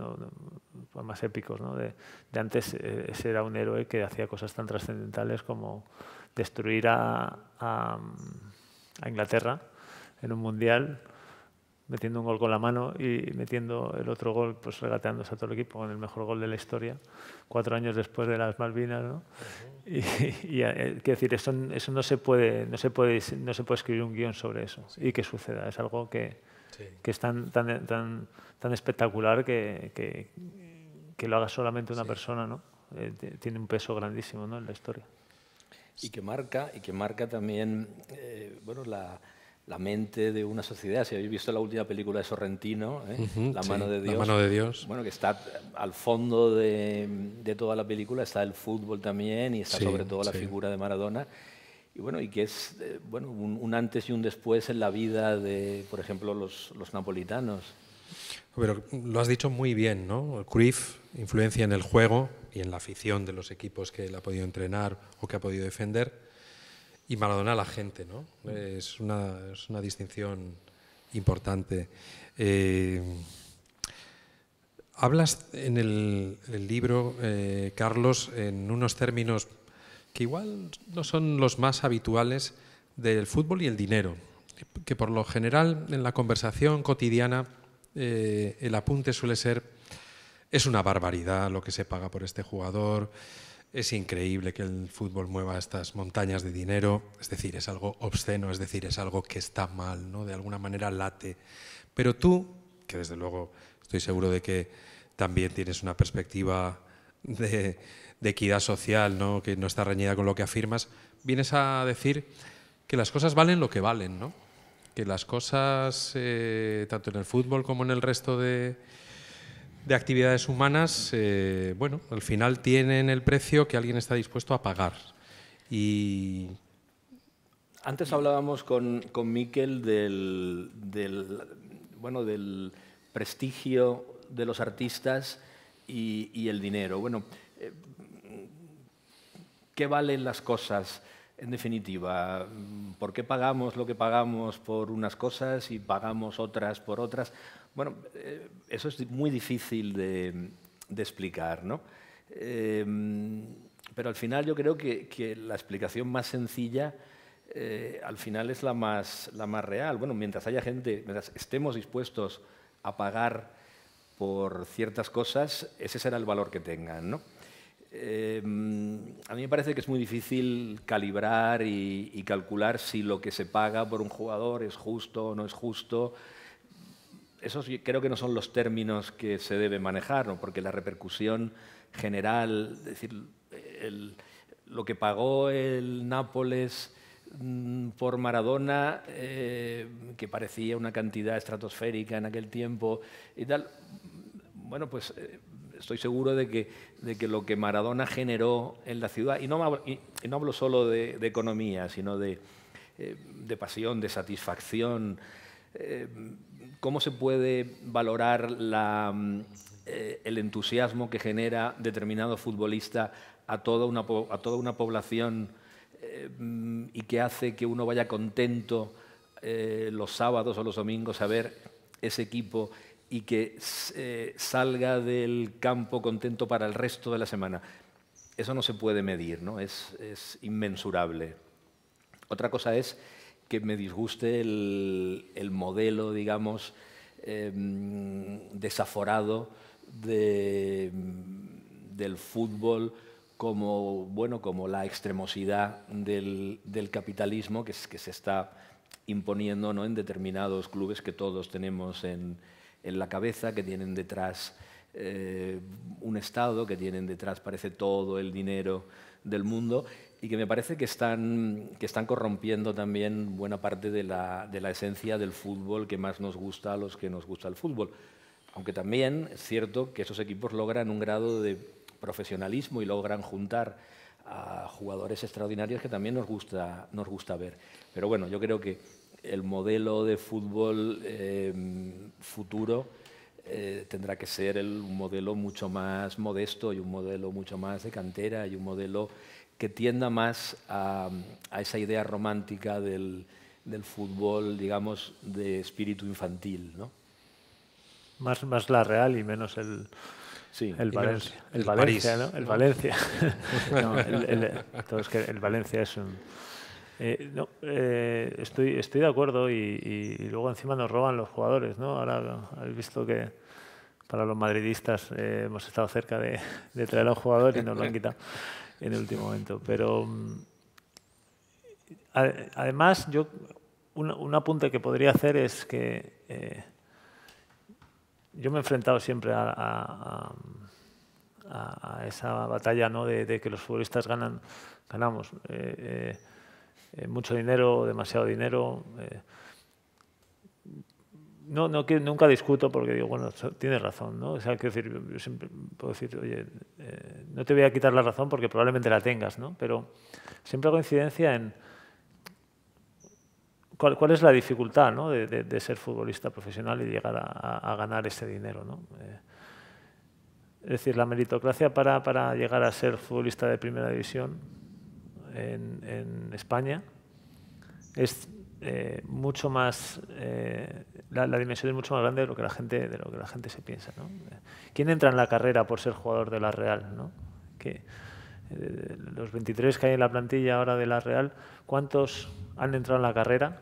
pues más épicos, ¿no? de, antes eh, ese era un héroe que hacía cosas tan trascendentales como destruir a Inglaterra en un mundial metiendo un gol con la mano y metiendo el otro gol, pues regateándose a todo el equipo con el mejor gol de la historia, cuatro años después de las Malvinas. ¿no? Y, y, eh, eh, quiero decir, eso, eso, no, se puede, no, se puede, no se puede escribir un guión sobre eso y que suceda. Es algo que, que es tan, tan, tan, tan espectacular que, que, lo haga solamente una persona. ¿no? Eh, tiene un peso grandísimo ¿no? en la historia. Y que marca, y que marca también bueno, la la mente de una sociedad. Si habéis visto la última película de Sorrentino, ¿eh? la, mano de Dios, la mano de Dios. Bueno, que está al fondo de, toda la película, está el fútbol también y está sobre todo la figura de Maradona. Y bueno, y que es eh, bueno, un, antes y un después en la vida de, por ejemplo, los, los napolitanos. Pero lo has dicho muy bien, ¿no? Cruyff influencia en el juego y en la afición de los equipos que él ha podido entrenar o que ha podido defender, y Maradona a la gente, ¿no? Es una, distinción importante. Eh, hablas en el, libro, eh, Carlos, en unos términos que igual no son los más habituales del fútbol y el dinero, que por lo general en la conversación cotidiana eh, el apunte suele ser es una barbaridad lo que se paga por este jugador, es increíble que el fútbol mueva estas montañas de dinero, es decir, es algo obsceno, es decir, es algo que está mal, ¿no? De alguna manera late. Pero tú, que desde luego estoy seguro de que también tienes una perspectiva de, equidad social, Que no está reñida con lo que afirmas, vienes a decir que las cosas valen lo que valen, Que las cosas, eh, tanto en el fútbol como en el resto de, de actividades humanas, eh, bueno, al final tienen el precio que alguien está dispuesto a pagar. Y antes hablábamos con, Miquel del, bueno, del prestigio de los artistas y, el dinero. Bueno, eh, ¿qué valen las cosas? En definitiva, ¿por qué pagamos lo que pagamos por unas cosas y pagamos otras por otras? Bueno, eh, eso es muy difícil de, explicar, ¿no? Em, pero al final yo creo que, la explicación más sencilla eh, al final es la más, real. Bueno, mientras haya gente, mientras estemos dispuestos a pagar por ciertas cosas, ese será el valor que tengan, ¿no? Em, a mí me parece que es muy difícil calibrar y, calcular si lo que se paga por un jugador es justo o no es justo, esos creo que no son los términos que se deben manejar, porque la repercusión general, es decir, lo que pagó el Nápoles mm, por Maradona, eh, que parecía una cantidad estratosférica en aquel tiempo y tal, bueno, pues eh, estoy seguro de que, de que, lo que Maradona generó en la ciudad, y no, hablo, solo de, economía, sino de eh, pasión, de satisfacción, ¿Cómo se puede valorar mm, eh, el entusiasmo que genera determinado futbolista a toda una, población eh, mm, y que hace que uno vaya contento eh, los sábados o los domingos a ver ese equipo y que salga del campo contento para el resto de la semana? Eso no se puede medir, ¿no? es, es inmensurable. Otra cosa es que me disguste el, modelo, digamos, em, desaforado del fútbol como, bueno, como la extremosidad del, capitalismo que, se está imponiendo ¿no? en determinados clubes que todos tenemos en, la cabeza, que tienen detrás eh, un Estado, que tienen detrás, parece, todo el dinero del mundo y que me parece que están, que están corrompiendo también buena parte de la, de esencia del fútbol que más nos gusta a los que nos gusta el fútbol. Aunque también es cierto que esos equipos logran un grado de profesionalismo y logran juntar a jugadores extraordinarios que también nos gusta, nos gusta ver. Pero bueno, yo creo que el modelo de fútbol eh, futuro eh, tendrá que ser un modelo mucho más modesto y un modelo mucho más de cantera y un modelo que tienda más a, esa idea romántica del, fútbol, digamos, de espíritu infantil. ¿no? Más, más la real y menos el, el Valencia. El, Valencia, [laughs] El Valencia. que el, Valencia es un. Eh, eh, estoy, estoy de acuerdo y, luego encima nos roban los jugadores, ¿no? Ahora habéis visto que para los madridistas eh, hemos estado cerca de traer a un jugador y nos lo han quitado en el último momento. Pero mm, además, yo un, apunte que podría hacer es que eh, yo me he enfrentado siempre a, esa batalla ¿no? de, que los futbolistas ganan, ganamos eh, eh, mucho dinero, demasiado dinero no, no, nunca discuto porque digo, bueno, tienes razón, ¿no? O sea, quiero decir, yo siempre puedo decir, oye, eh, no te voy a quitar la razón porque probablemente la tengas, ¿no? Pero siempre hago incidencia en cuál, cuál es la dificultad ¿no? de, ser futbolista profesional y llegar a, ganar ese dinero, ¿no? Eh, es decir, la meritocracia para, llegar a ser futbolista de primera división en, en España es eh, mucho más eh, la, dimensión es mucho más grande de lo que la gente de lo que la gente se piensa eh, quién entra en la carrera por ser jugador de la Real ¿no? que los 23 que hay en la plantilla ahora de la Real cuántos han entrado en la carrera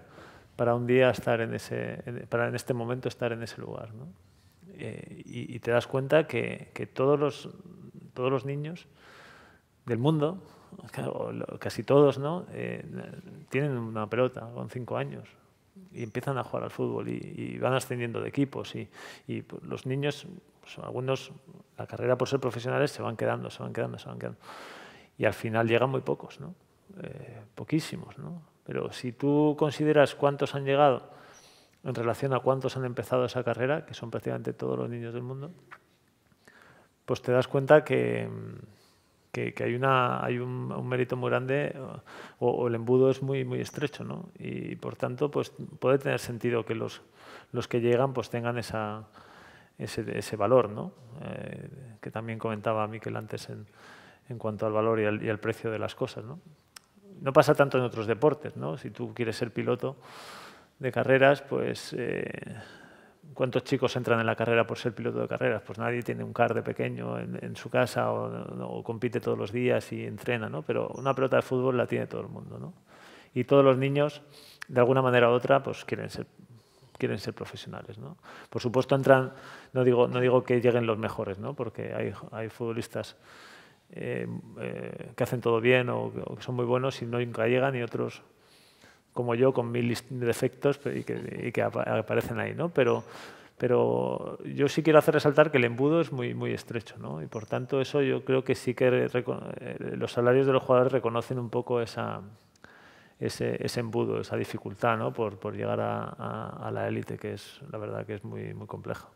para un día estar en ese para en este momento estar en ese lugar y, te das cuenta que, todos los todos los niños del mundo casi todos, ¿no? Eh, tienen una pelota con cinco años y empiezan a jugar al fútbol y, van ascendiendo de equipos y, pues, los niños, pues, algunos, la carrera por ser profesionales se van quedando, se van quedando, se van quedando. Y al final llegan muy pocos, ¿no? Eh, poquísimos, ¿no? Pero si tú consideras cuántos han llegado en relación a cuántos han empezado esa carrera, que son prácticamente todos los niños del mundo, pues te das cuenta que que, hay, una, hay un, mérito muy grande o, el embudo es muy, muy estrecho, ¿no? Y por tanto, pues puede tener sentido que los, los que llegan pues tengan esa, ese, ese valor, ¿no? Eh, que también comentaba Miquel antes en, en cuanto al valor y al, precio de las cosas, ¿no? No pasa tanto en otros deportes, ¿no? Si tú quieres ser piloto de carreras, pues... Eh, ¿Cuántos chicos entran en la carrera por ser piloto de carreras? Pues nadie tiene un car de pequeño en, su casa o, compite todos los días y entrena, ¿no? Pero una pelota de fútbol la tiene todo el mundo, ¿no? Y todos los niños, de alguna manera u otra, pues quieren ser quieren ser profesionales. ¿no? Por supuesto, entran, no digo, no digo que lleguen los mejores, ¿no? porque hay, futbolistas eh, eh, que hacen todo bien o, que son muy buenos y nunca llegan y otros como yo, con mil defectos y que, y que aparecen ahí, ¿no? Pero, pero yo sí quiero hacer resaltar que el embudo es muy, muy estrecho, ¿no? Y por tanto eso yo creo que sí que eh, los salarios de los jugadores reconocen un poco esa, ese, embudo, esa dificultad, ¿no? Por, por llegar a, la élite, que es la verdad que es muy, muy compleja.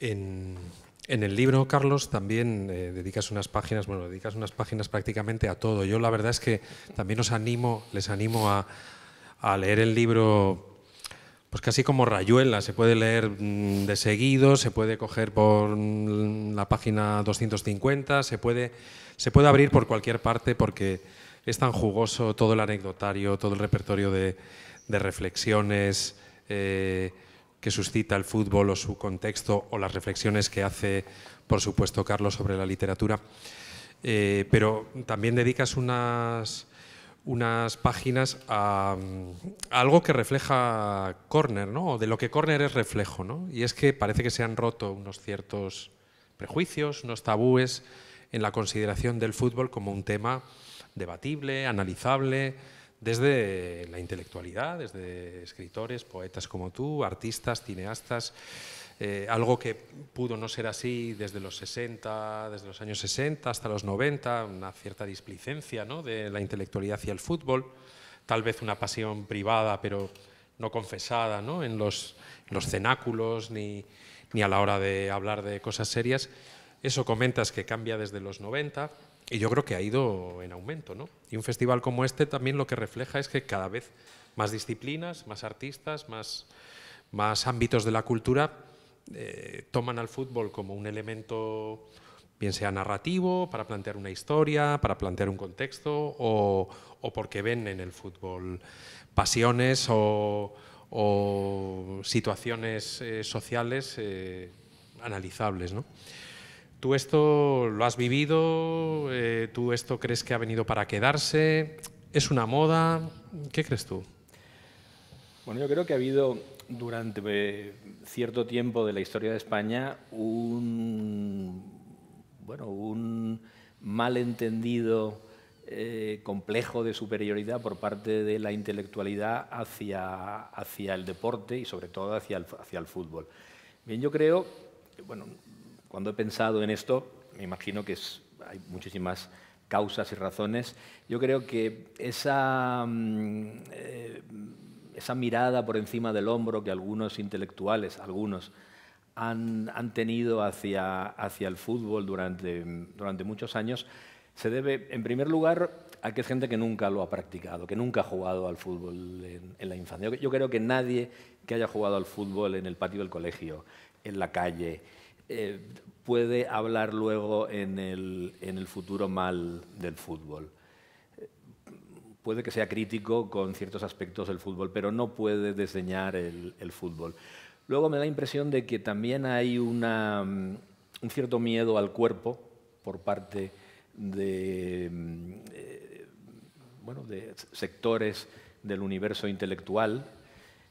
En, en el libro, Carlos, también eh, dedicas unas páginas, bueno, dedicas unas páginas prácticamente a todo. Yo la verdad es que también os animo, les animo a, leer el libro, pues casi como rayuela, se puede leer mm, de seguido, se puede coger por mm, la página 250, se puede, se puede abrir por cualquier parte porque es tan jugoso todo el anecdotario, todo el repertorio de, reflexiones. Eh, que suscita el fútbol o su contexto o las reflexiones que hace, por supuesto, Carlos sobre la literatura. Eh, pero también dedicas unas, unas páginas a, algo que refleja Corner, ¿no? De lo que Corner es reflejo, Y es que parece que se han roto unos ciertos prejuicios, unos tabúes en la consideración del fútbol como un tema debatible, analizable, desde la intelectualidad, desde escritores, poetas como tú, artistas, cineastas, eh, algo que pudo no ser así desde los 60, desde los años 60 hasta los 90, una cierta displicencia de la intelectualidad hacia el fútbol, tal vez una pasión privada pero no confesada ¿no? En, los, en los cenáculos ni, ni a la hora de hablar de cosas serias. Eso comentas que cambia desde los 90 y yo creo que ha ido en aumento, ¿no? Y un festival como este también lo que refleja es que cada vez más disciplinas, más artistas, más, ámbitos de la cultura eh, toman al fútbol como un elemento, bien sea narrativo, para plantear una historia, para plantear un contexto, o, porque ven en el fútbol pasiones o, situaciones eh, sociales eh, analizables, ¿Tú esto lo has vivido? Eh, ¿Tú esto crees que ha venido para quedarse? ¿Es una moda? ¿Qué crees tú? Bueno, yo creo que ha habido durante eh, cierto tiempo de la historia de España un, bueno, un malentendido eh, complejo de superioridad por parte de la intelectualidad hacia, hacia el deporte y sobre todo hacia el, hacia el fútbol. Bien, yo creo, bueno, cuando he pensado en esto, me imagino que hay muchísimas causas y razones. Yo creo que mm, eh, esa, mirada por encima del hombro que algunos intelectuales, algunos, han, tenido hacia, el fútbol durante, muchos años, se debe, en primer lugar, a que es gente que nunca lo ha practicado, que nunca ha jugado al fútbol en, la infancia. yo creo que nadie que haya jugado al fútbol en el patio del colegio, en la calle, eh, puede hablar luego en el, futuro mal del fútbol. Puede que sea crítico con ciertos aspectos del fútbol, pero no puede desdeñar el, fútbol. Luego me da la impresión de que también hay una, mm, un cierto miedo al cuerpo por parte de, mm, eh, bueno, de sectores del universo intelectual,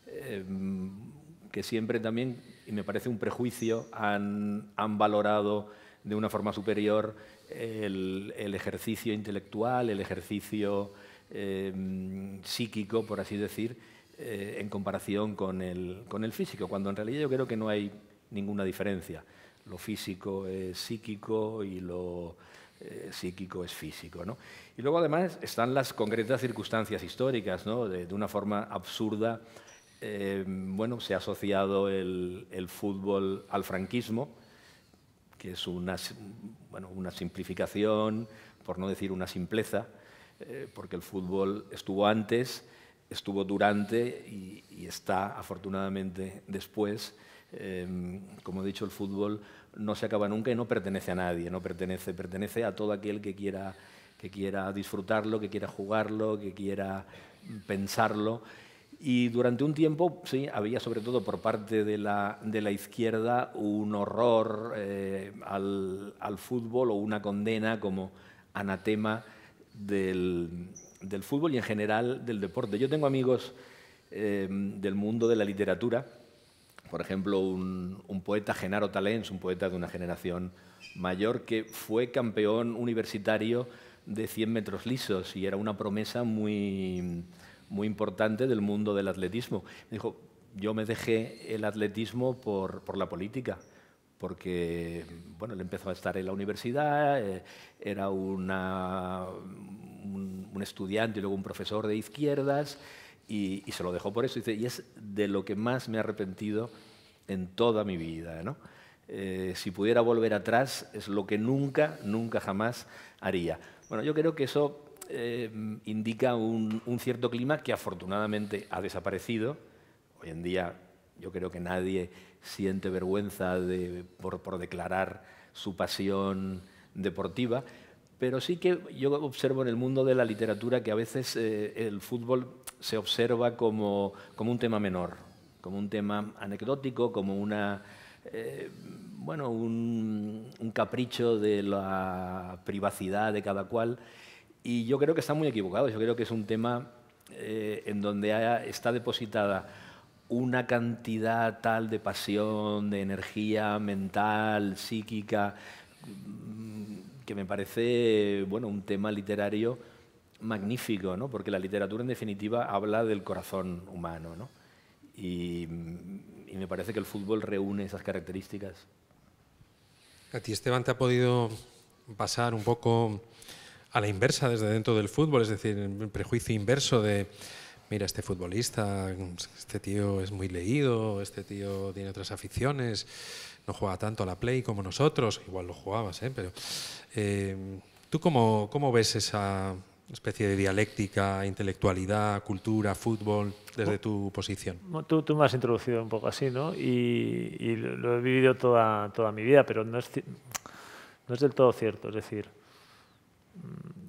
eh, mm, que siempre también y me parece un prejuicio, han, valorado de una forma superior el, ejercicio intelectual, el ejercicio em, psíquico, por así decir, eh, en comparación con el, físico, cuando en realidad yo creo que no hay ninguna diferencia. Lo físico es psíquico y lo eh, psíquico es físico. Y luego además están las concretas circunstancias históricas, de, una forma absurda Em, bueno, se ha asociado el, fútbol al franquismo, que es una, simplificación, por no decir una simpleza, eh, porque el fútbol estuvo antes, estuvo durante y, está afortunadamente después. Em, como he dicho, el fútbol no se acaba nunca y no pertenece a nadie, no pertenece, pertenece a todo aquel que quiera, que quiera disfrutarlo, que quiera jugarlo, que quiera pensarlo y durante un tiempo, sí, había sobre todo por parte de la, izquierda un horror eh, al, al, fútbol o una condena como anatema del, del, fútbol y en general del deporte. Yo tengo amigos eh, del mundo de la literatura, por ejemplo, un, un poeta, Genaro Talens, un poeta de una generación mayor, que fue campeón universitario de 100 metros lisos y era una promesa muy muy importante del mundo del atletismo. Me dijo, yo me dejé el atletismo por, por la política, porque bueno, él empezó a estar en la universidad, eh, era una, un, estudiante y luego un profesor de izquierdas, y, se lo dejó por eso. Y, dice, y es de lo que más me he arrepentido en toda mi vida. ¿no? Eh, si pudiera volver atrás, es lo que nunca, nunca jamás haría. Bueno, yo creo que eso eh, indica un, cierto clima que afortunadamente ha desaparecido. Hoy en día yo creo que nadie siente vergüenza por, declarar su pasión deportiva, pero sí que yo observo en el mundo de la literatura que a veces eh, el fútbol se observa como, un tema menor, como un tema anecdótico, como una, eh, bueno, un, capricho de la privacidad de cada cual. Y yo creo que está muy equivocado. Yo creo que es un tema eh, en donde está depositada una cantidad tal de pasión, de energía mental, psíquica, mm, que me parece bueno, un tema literario magnífico, porque la literatura en definitiva habla del corazón humano. ¿no? Y, y me parece que el fútbol reúne esas características. A ti, Esteban, te ha podido pasar un poco a la inversa desde dentro del fútbol, es decir, el prejuicio inverso de, mira, este futbolista, este tío es muy leído, este tío tiene otras aficiones, no juega tanto a la play como nosotros, igual lo jugabas, ¿eh? pero eh, ¿tú cómo, cómo ves esa especie de dialéctica, intelectualidad, cultura, fútbol, desde tu posición. Tú, tú me has introducido un poco así, ¿no? Y, y lo he vivido toda, toda mi vida, pero no es, no es del todo cierto. Es decir,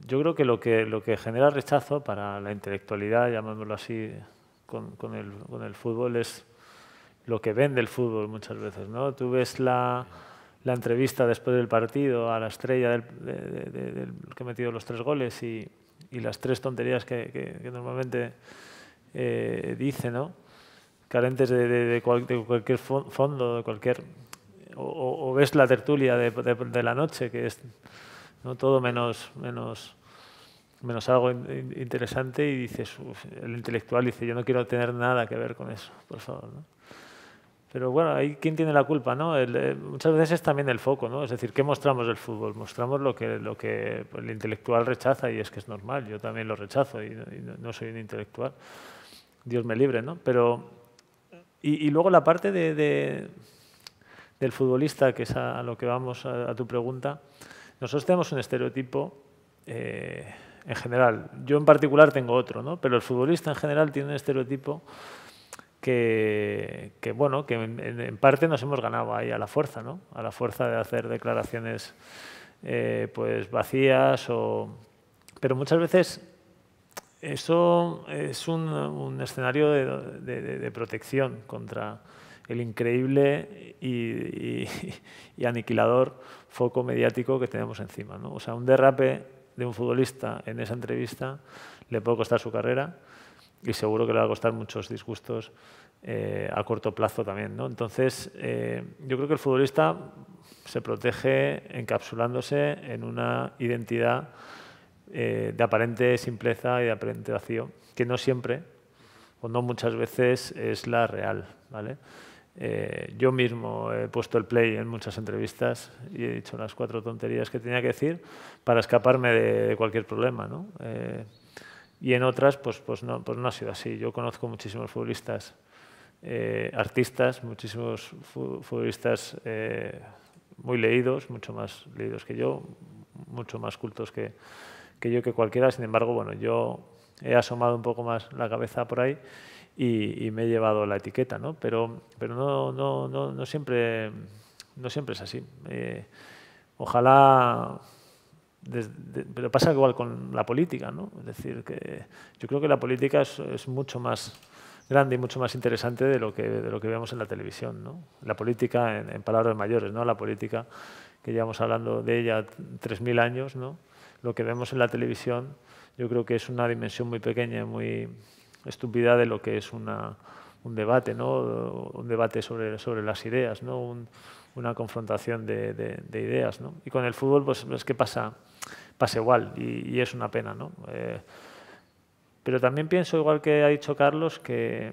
yo creo que lo que, lo que genera rechazo para la intelectualidad, llamémoslo así, con, el, con fútbol es lo que vende el fútbol muchas veces. ¿no? Tú ves la, la entrevista después del partido a la estrella que ha metido los tres goles y, y las tres tonterías que, normalmente eh, dice, ¿no? carentes de, cualquier fondo, de cualquier... o, ves la tertulia de, la noche, que es ¿no? todo menos, menos, menos algo interesante y dices, el intelectual dice, yo no quiero tener nada que ver con eso, por favor. Pero bueno, ahí quién tiene la culpa, eh, muchas veces es también el foco, ¿no? Es decir, ¿qué mostramos del fútbol? Mostramos lo que, lo que pues, el intelectual rechaza y es que es normal, yo también lo rechazo y, no, soy un intelectual. Dios me libre, ¿no? Pero, y, luego la parte del futbolista, que es a, lo que vamos, a tu pregunta, nosotros tenemos un estereotipo eh, en general. Yo en particular tengo otro, ¿no? Pero el futbolista en general tiene un estereotipo que, bueno, que en, parte nos hemos ganado ahí a la fuerza, ¿no? A la fuerza de hacer declaraciones eh, pues vacías o... Pero muchas veces eso es un, escenario de, protección contra el increíble y [laughs] aniquilador foco mediático que tenemos encima. ¿no? O sea, un derrape de un futbolista en esa entrevista le puede costar su carrera y seguro que le va a costar muchos disgustos eh, a corto plazo también. ¿no? Entonces, eh, yo creo que el futbolista se protege encapsulándose en una identidad eh, de aparente simpleza y de aparente vacío, que no siempre o no muchas veces es la real. ¿vale? Eh, yo mismo he puesto el play en muchas entrevistas y he dicho las cuatro tonterías que tenía que decir para escaparme de, cualquier problema. ¿no? Eh, y en otras, pues, pues, no, pues no ha sido así. Yo conozco muchísimos futbolistas, eh, artistas, muchísimos futbolistas muy leídos, mucho más leídos que yo, mucho más cultos que, que yo, que cualquiera. Sin embargo, bueno, yo he asomado un poco más la cabeza por ahí y, me he llevado la etiqueta, ¿no? Pero, pero no, no, no, no siempre, no siempre es así. Eh, ojalá... pero pasa igual con la política, ¿no? Es decir, que yo creo que la política es, mucho más grande y mucho más interesante de lo que, lo que vemos en la televisión. ¿no? La política, en, palabras mayores, ¿no? la política que llevamos hablando de ella 3.000 años, ¿no? lo que vemos en la televisión yo creo que es una dimensión muy pequeña, muy, estupidez de lo que es una, un debate, ¿no? un debate sobre, sobre las ideas, ¿no? una confrontación de, ideas. ¿no? Y con el fútbol pues es que pasa, pasa igual y, es una pena. ¿no? Eh, pero también pienso, igual que ha dicho Carlos, que,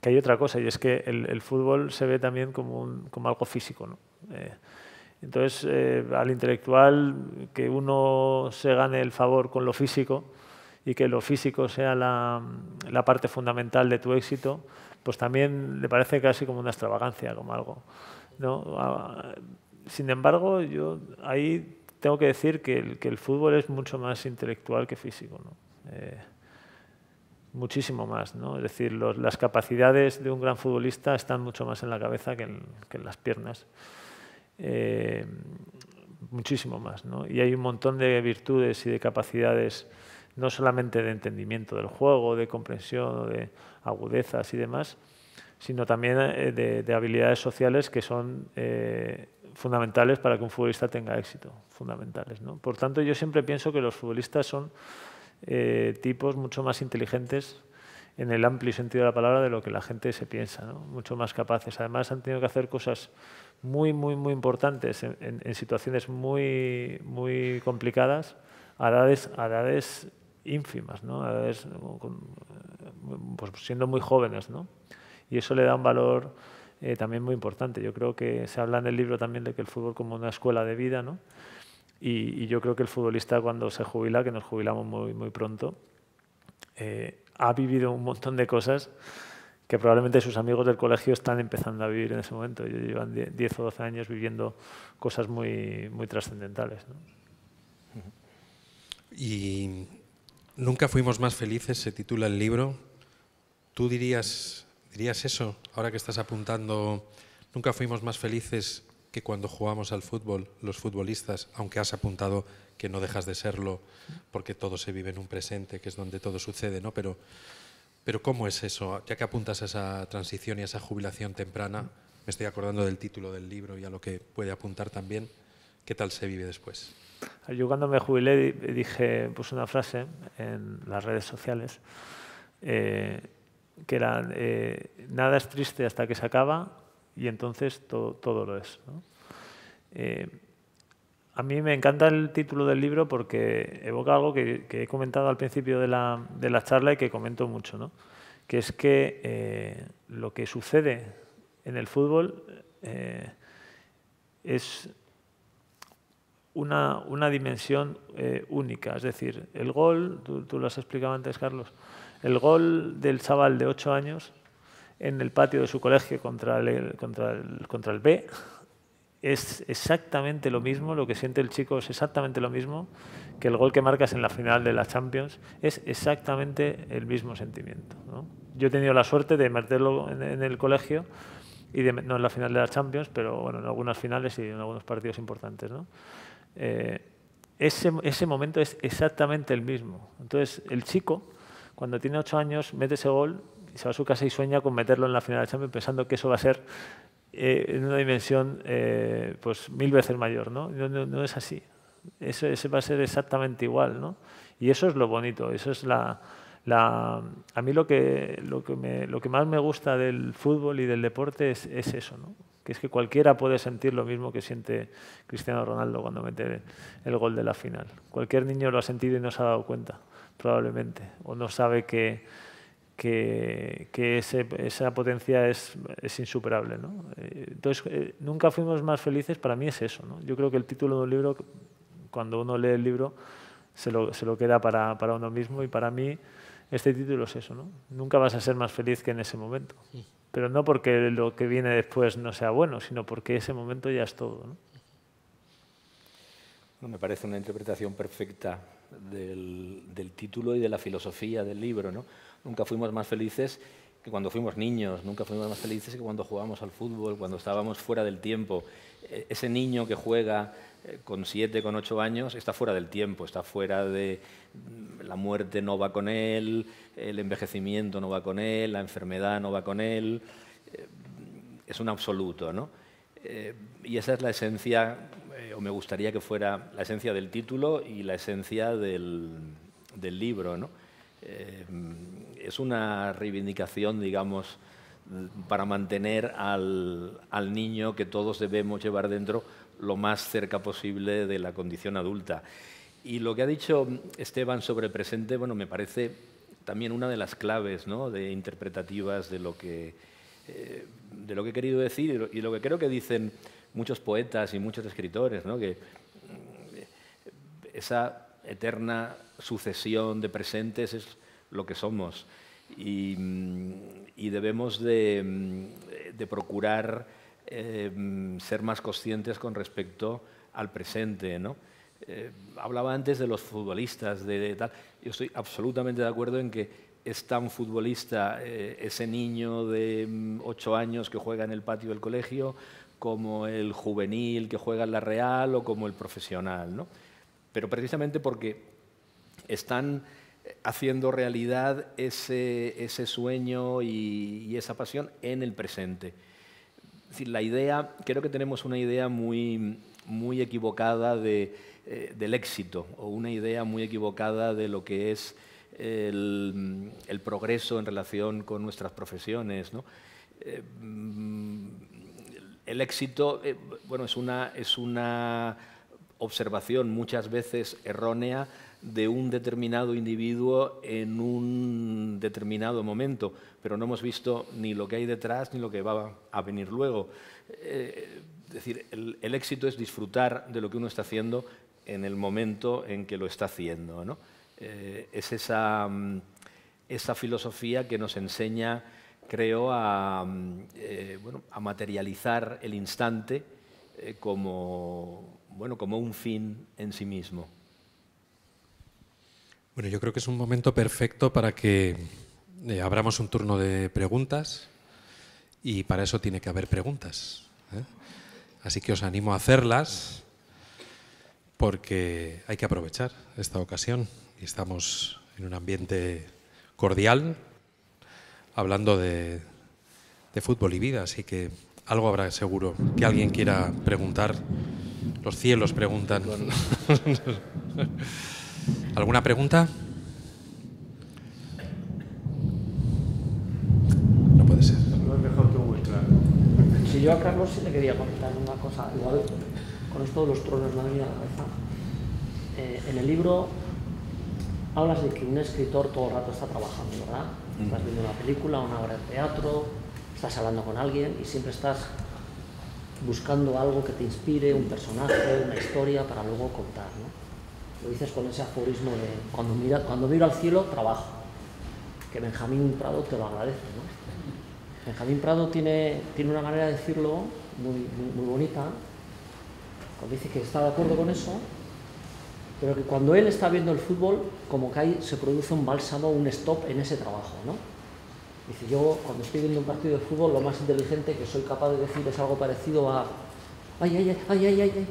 que hay otra cosa y es que el, fútbol se ve también como, un, como algo físico. ¿no? Eh, entonces, eh, al intelectual, que uno se gane el favor con lo físico, y que lo físico sea la, parte fundamental de tu éxito, pues también le parece casi como una extravagancia, como algo. Ah, sin embargo, yo ahí tengo que decir que el, fútbol es mucho más intelectual que físico. ¿no? Eh, muchísimo más. ¿no? Es decir, las capacidades de un gran futbolista están mucho más en la cabeza que en, las piernas. Eh, muchísimo más. ¿no? Y hay un montón de virtudes y de capacidades no solamente de entendimiento del juego, de comprensión, de agudezas y demás, sino también eh, de, habilidades sociales que son eh, fundamentales para que un futbolista tenga éxito, fundamentales. Por tanto, yo siempre pienso que los futbolistas son eh, tipos mucho más inteligentes en el amplio sentido de la palabra de lo que la gente se piensa, mucho más capaces. Además, han tenido que hacer cosas muy, muy, muy importantes en, situaciones muy, muy complicadas a edades, a edades ínfimas, ¿no? pues siendo muy jóvenes, ¿no? Y eso le da un valor eh, también muy importante. Yo creo que se habla en el libro también de que el fútbol como una escuela de vida, ¿no? Y, yo creo que el futbolista cuando se jubila, que nos jubilamos muy, muy pronto, eh, ha vivido un montón de cosas que probablemente sus amigos del colegio están empezando a vivir en ese momento. Ellos llevan 10 o 12 años viviendo cosas muy, muy trascendentales. Y Nunca fuimos más felices, se titula el libro. ¿Tú dirías, dirías eso, ahora que estás apuntando, nunca fuimos más felices que cuando jugamos al fútbol, los futbolistas, aunque has apuntado que no dejas de serlo, porque todo se vive en un presente, que es donde todo sucede, ¿no? Pero, pero ¿cómo es eso? Ya que apuntas a esa transición y a esa jubilación temprana, me estoy acordando del título del libro y a lo que puede apuntar también, ¿qué tal se vive después? Yo cuando me jubilé dije, puse una frase en las redes sociales eh, que era, eh, nada es triste hasta que se acaba y entonces todo lo es. Eh, a mí me encanta el título del libro porque evoca algo que, he comentado al principio de la, charla y que comento mucho, que es que lo que sucede en el fútbol es una, dimensión eh, única. Es decir, el gol, tú, lo has explicado antes, Carlos, el gol del chaval de 8 años en el patio de su colegio contra el, B es exactamente lo mismo, lo que siente el chico es exactamente lo mismo que el gol que marcas en la final de la Champions, es exactamente el mismo sentimiento. Yo he tenido la suerte de meterlo en, el colegio, y no en la final de la Champions, pero bueno, en algunas finales y en algunos partidos importantes. ¿no? Eh, ese, momento es exactamente el mismo. Entonces, el chico, cuando tiene ocho años, mete ese gol y se va a su casa y sueña con meterlo en la final de Champions pensando que eso va a ser eh, en una dimensión eh, pues mil veces mayor. No, no, es así. Eso, ese va a ser exactamente igual. ¿no? Y eso es lo bonito, eso es la, a mí lo que, lo, que más me gusta del fútbol y del deporte es, es eso, ¿no? que es que cualquiera puede sentir lo mismo que siente Cristiano Ronaldo cuando mete el gol de la final. Cualquier niño lo ha sentido y no se ha dado cuenta, probablemente, o no sabe que, que, esa potencia es, insuperable. Eh, entonces, eh, nunca fuimos más felices, para mí es eso. ¿no? Yo creo que el título de un libro, cuando uno lee el libro, se lo, queda para, uno mismo y para mí este título es eso. ¿no? Nunca vas a ser más feliz que en ese momento pero no porque lo que viene después no sea bueno, sino porque ese momento ya es todo. ¿no? me parece una interpretación perfecta del, del, título y de la filosofía del libro. ¿no? Nunca fuimos más felices que cuando fuimos niños, nunca fuimos más felices que cuando jugábamos al fútbol, cuando estábamos fuera del tiempo. E, ese niño que juega eh, con siete, con ocho años, está fuera del tiempo, está fuera de mm, la muerte no va con él, el envejecimiento no va con él, la enfermedad no va con él, eh, es un absoluto, ¿no? Eh, y esa es la esencia, o me gustaría que fuera la esencia del título y la esencia del, libro, ¿no? es una reivindicación, digamos, para mantener al niño que todos debemos llevar dentro lo más cerca posible de la condición adulta. Y lo que ha dicho Esteban sobre el presente, bueno, me parece también una de las claves ¿no? de interpretativas de lo, que, eh, de lo que he querido decir y lo, que creo que dicen muchos poetas y muchos escritores, ¿no? que mm, esa eterna sucesión de presentes es lo que somos y, mm, debemos de mm, procurar Em, ser más conscientes con respecto al presente. ¿no? Eh, hablaba antes de los futbolistas, de, tal. Yo estoy absolutamente de acuerdo en que es tan futbolista eh, ese niño de 8 mm, años que juega en el patio del colegio como el juvenil que juega en la Real o como el profesional. ¿no? Pero precisamente porque están haciendo realidad ese, sueño y, esa pasión en el presente la idea, creo que tenemos una idea muy, equivocada eh, del éxito o una idea muy equivocada de lo que es el, progreso en relación con nuestras profesiones. ¿no? Eh, mm, el éxito eh, bueno, es una observación muchas veces errónea de un determinado individuo en un determinado momento, pero no hemos visto ni lo que hay detrás ni lo que va a venir luego. Eh, es decir, el, éxito es disfrutar de lo que uno está haciendo en el momento en que lo está haciendo. ¿no? Eh, es mm, esa, filosofía que nos enseña, creo, a, mm, eh, a materializar el instante como, bueno, como un fin en sí mismo. Bueno, yo creo que es un momento perfecto para que eh, abramos un turno de preguntas y para eso tiene que haber preguntas. ¿eh? Así que os animo a hacerlas porque hay que aprovechar esta ocasión y estamos en un ambiente cordial hablando de, fútbol y vida, así que algo habrá seguro que alguien quiera preguntar. Los cielos preguntan. [laughs] ¿Alguna pregunta? No puede ser. No es mejor que claro. Si yo a Carlos sí le quería comentar una cosa, igual con esto de los tronos me ha a la cabeza. Eh, en el libro hablas de que un escritor todo el rato está trabajando, ¿verdad? Mm. Estás viendo una película, una obra de teatro, estás hablando con alguien y siempre estás buscando algo que te inspire, un personaje, una historia para luego contar, ¿no? Lo dices con ese aforismo de cuando, mira, cuando miro al cielo, trabajo. Que Benjamín Prado te lo agradece. ¿no? Benjamín Prado tiene, tiene una manera de decirlo muy, bonita. Cuando dice que está de acuerdo con eso, pero que cuando él está viendo el fútbol, como que ahí se produce un bálsamo, un stop en ese trabajo, ¿no? Dice, yo cuando estoy viendo un partido de fútbol, lo más inteligente que soy capaz de decir es algo parecido a, ay, ay, ay, ay, ay, ay,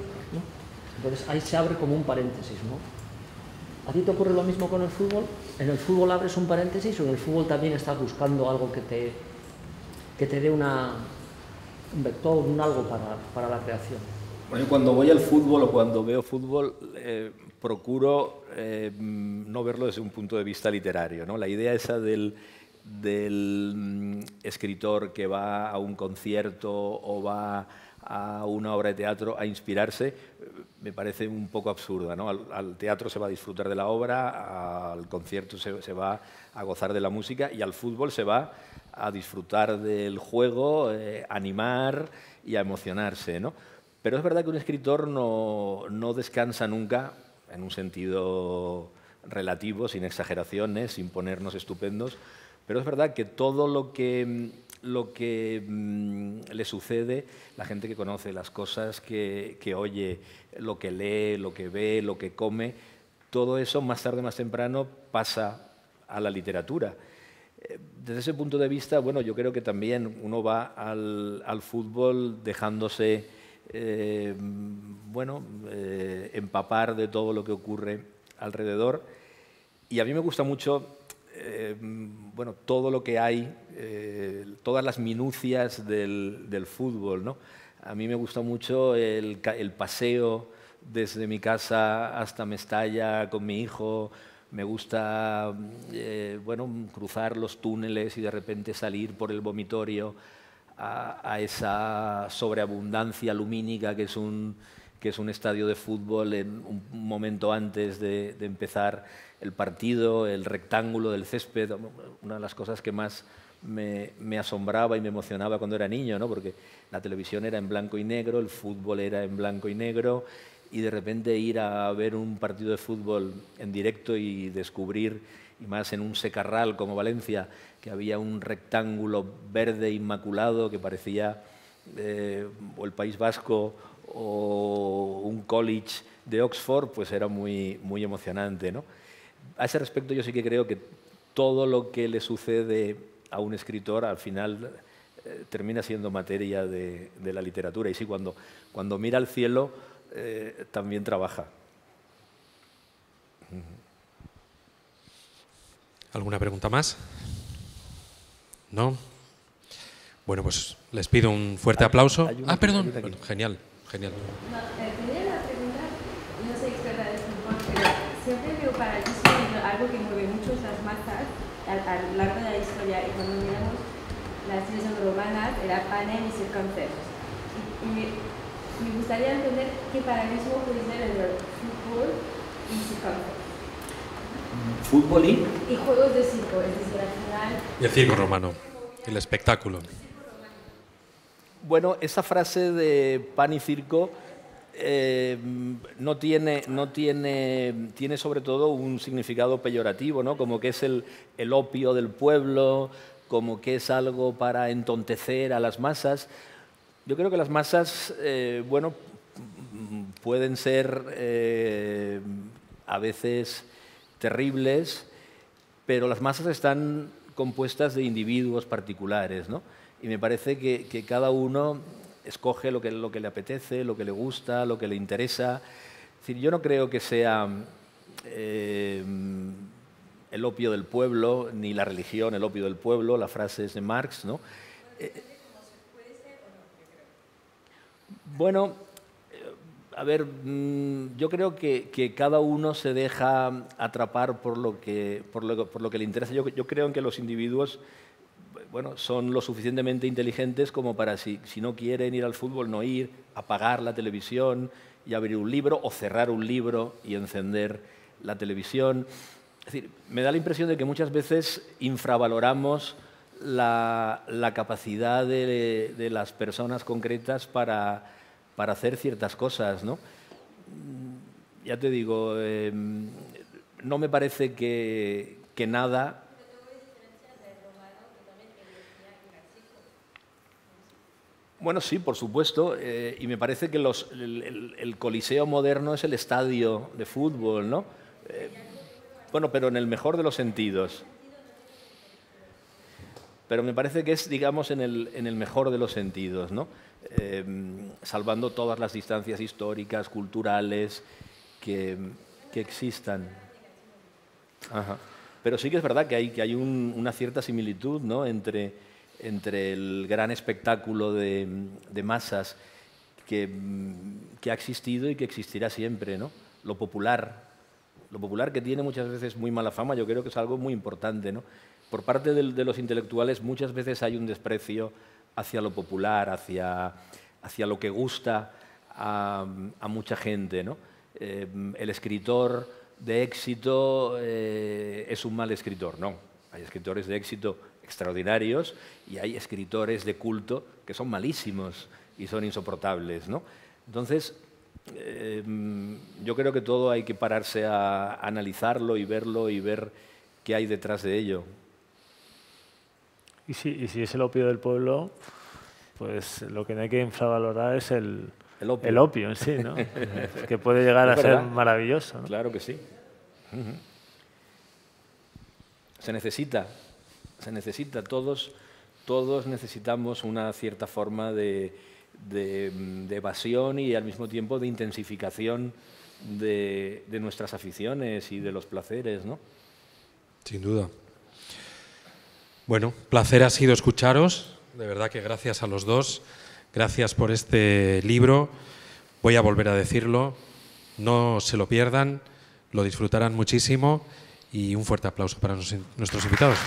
entonces ahí se abre como un paréntesis, ¿no? ¿A ti te ocurre lo mismo con el fútbol? ¿En el fútbol abres un paréntesis o en el fútbol también estás buscando algo que te, que te dé una, un vector, un algo para, para la creación? Bueno, cuando voy al fútbol o cuando veo fútbol, eh, procuro eh, no verlo desde un punto de vista literario. ¿no? La idea esa del, del mm, escritor que va a un concierto o va a una obra de teatro a inspirarse, eh, me parece un poco absurda. Al, teatro se va a disfrutar de la obra, al concierto se, va a gozar de la música y al fútbol se va a disfrutar del juego, eh, animar y a emocionarse. Pero es verdad que un escritor no descansa nunca en un sentido relativo, sin exageraciones, sin ponernos estupendos, pero es verdad que todo lo que mm, lo que mm, le sucede, la gente que conoce las cosas, que, oye, lo que lee, lo que ve, lo que come, todo eso más tarde, o más temprano pasa a la literatura. Eh, desde ese punto de vista, bueno, yo creo que también uno va al, fútbol dejándose, eh, bueno, eh, empapar de todo lo que ocurre alrededor. Y a mí me gusta mucho Em, bueno, todo lo que hay, eh, todas las minucias del, fútbol. A mí me gusta mucho el, paseo desde mi casa hasta Mestalla con mi hijo. Me gusta eh, bueno, cruzar los túneles y de repente salir por el vomitorio a, esa sobreabundancia lumínica que es un, que es un estadio de fútbol en un momento antes de, de empezar el partido, el rectángulo del césped, una de las cosas que más me, asombraba y me emocionaba cuando era niño, porque la televisión era en blanco y negro, el fútbol era en blanco y negro, y de repente ir a ver un partido de fútbol en directo y descubrir, y más en un secarral como Valencia, que había un rectángulo verde inmaculado que parecía eh, o el País Vasco o un college de Oxford, pues era muy, muy emocionante. ¿no? a ese respecto yo sí que creo que todo lo que le sucede a un escritor al final eh, termina siendo materia de, la literatura. Y sí, cuando, cuando mira al cielo eh, también trabaja. ¿Alguna pregunta más? ¿No? Bueno, pues les pido un fuerte aplauso. ah, perdón. genial, genial. Eh, sé si es siempre algo que mueve mucho esas masas a, lo largo de la historia y cuando miramos las ciencias romanas era pan y circo. Y, me, gustaría entender qué paralelismo puede ser entre fútbol y circo ¿Fútbol y? Y juegos de circo, es decir, al final... Y el circo romano, el espectáculo. Bueno, esa frase de pan y circo eh, no tiene, no tiene, tiene sobre todo un significado peyorativo, ¿no? Como que es el, opio del pueblo, como que es algo para entontecer a las masas. Yo creo que las masas, eh, bueno, pueden ser eh, a veces terribles, pero las masas están compuestas de individuos particulares, ¿no? Y me parece que cada uno escoge lo que, lo que le apetece, lo que le gusta, lo que le interesa. yo no creo que sea eh, el opio del pueblo, ni la religión el opio del pueblo, la frase es de Marx, ¿no? Eh, bueno, eh, a ver, mm, yo creo que, cada uno se deja atrapar por lo que, por lo, que le interesa. Yo, yo creo en que los individuos bueno, son lo suficientemente inteligentes como para, si, no quieren ir al fútbol, no ir, apagar la televisión y abrir un libro, o cerrar un libro y encender la televisión. Es decir, me da la impresión de que muchas veces infravaloramos la, capacidad de, las personas concretas para, hacer ciertas cosas, ¿no? Ya te digo, em, no me parece que nada Bueno, sí, por supuesto. Eh, y me parece que el, Coliseo moderno es el estadio de fútbol, ¿no? Eh, bueno, pero en el mejor de los sentidos. Pero me parece que es, digamos, en el, en el mejor de los sentidos, ¿no? Em, salvando todas las distancias históricas, culturales que, existan. Pero sí que es verdad que hay, que hay una cierta similitud ¿no? entre entre el gran espectáculo de, masas que, ha existido y que existirá siempre, Lo popular, lo popular que tiene muchas veces muy mala fama, yo creo que es algo muy importante, Por parte de, los intelectuales muchas veces hay un desprecio hacia lo popular, hacia, lo que gusta a, mucha gente, eh, el escritor de éxito eh, es un mal escritor, no. Hay escritores de éxito extraordinarios y hay escritores de culto que son malísimos y son insoportables. Entonces, em, yo creo que todo hay que pararse a analizarlo y verlo y ver qué hay detrás de ello. Y si, es el opio del pueblo, pues lo que no hay que infravalorar es el, el, opio. en sí, ¿no? [laughs] que puede llegar a ser maravilloso. Claro que sí. Se necesita se necesita, todos, todos necesitamos una cierta forma de, evasión y al mismo tiempo de intensificación de, nuestras aficiones y de los placeres, ¿no? Sin duda. Bueno, placer ha sido escucharos, de verdad que gracias a los dos, gracias por este libro, voy a volver a decirlo, no se lo pierdan, lo disfrutarán muchísimo y un fuerte aplauso para nuestros invitados.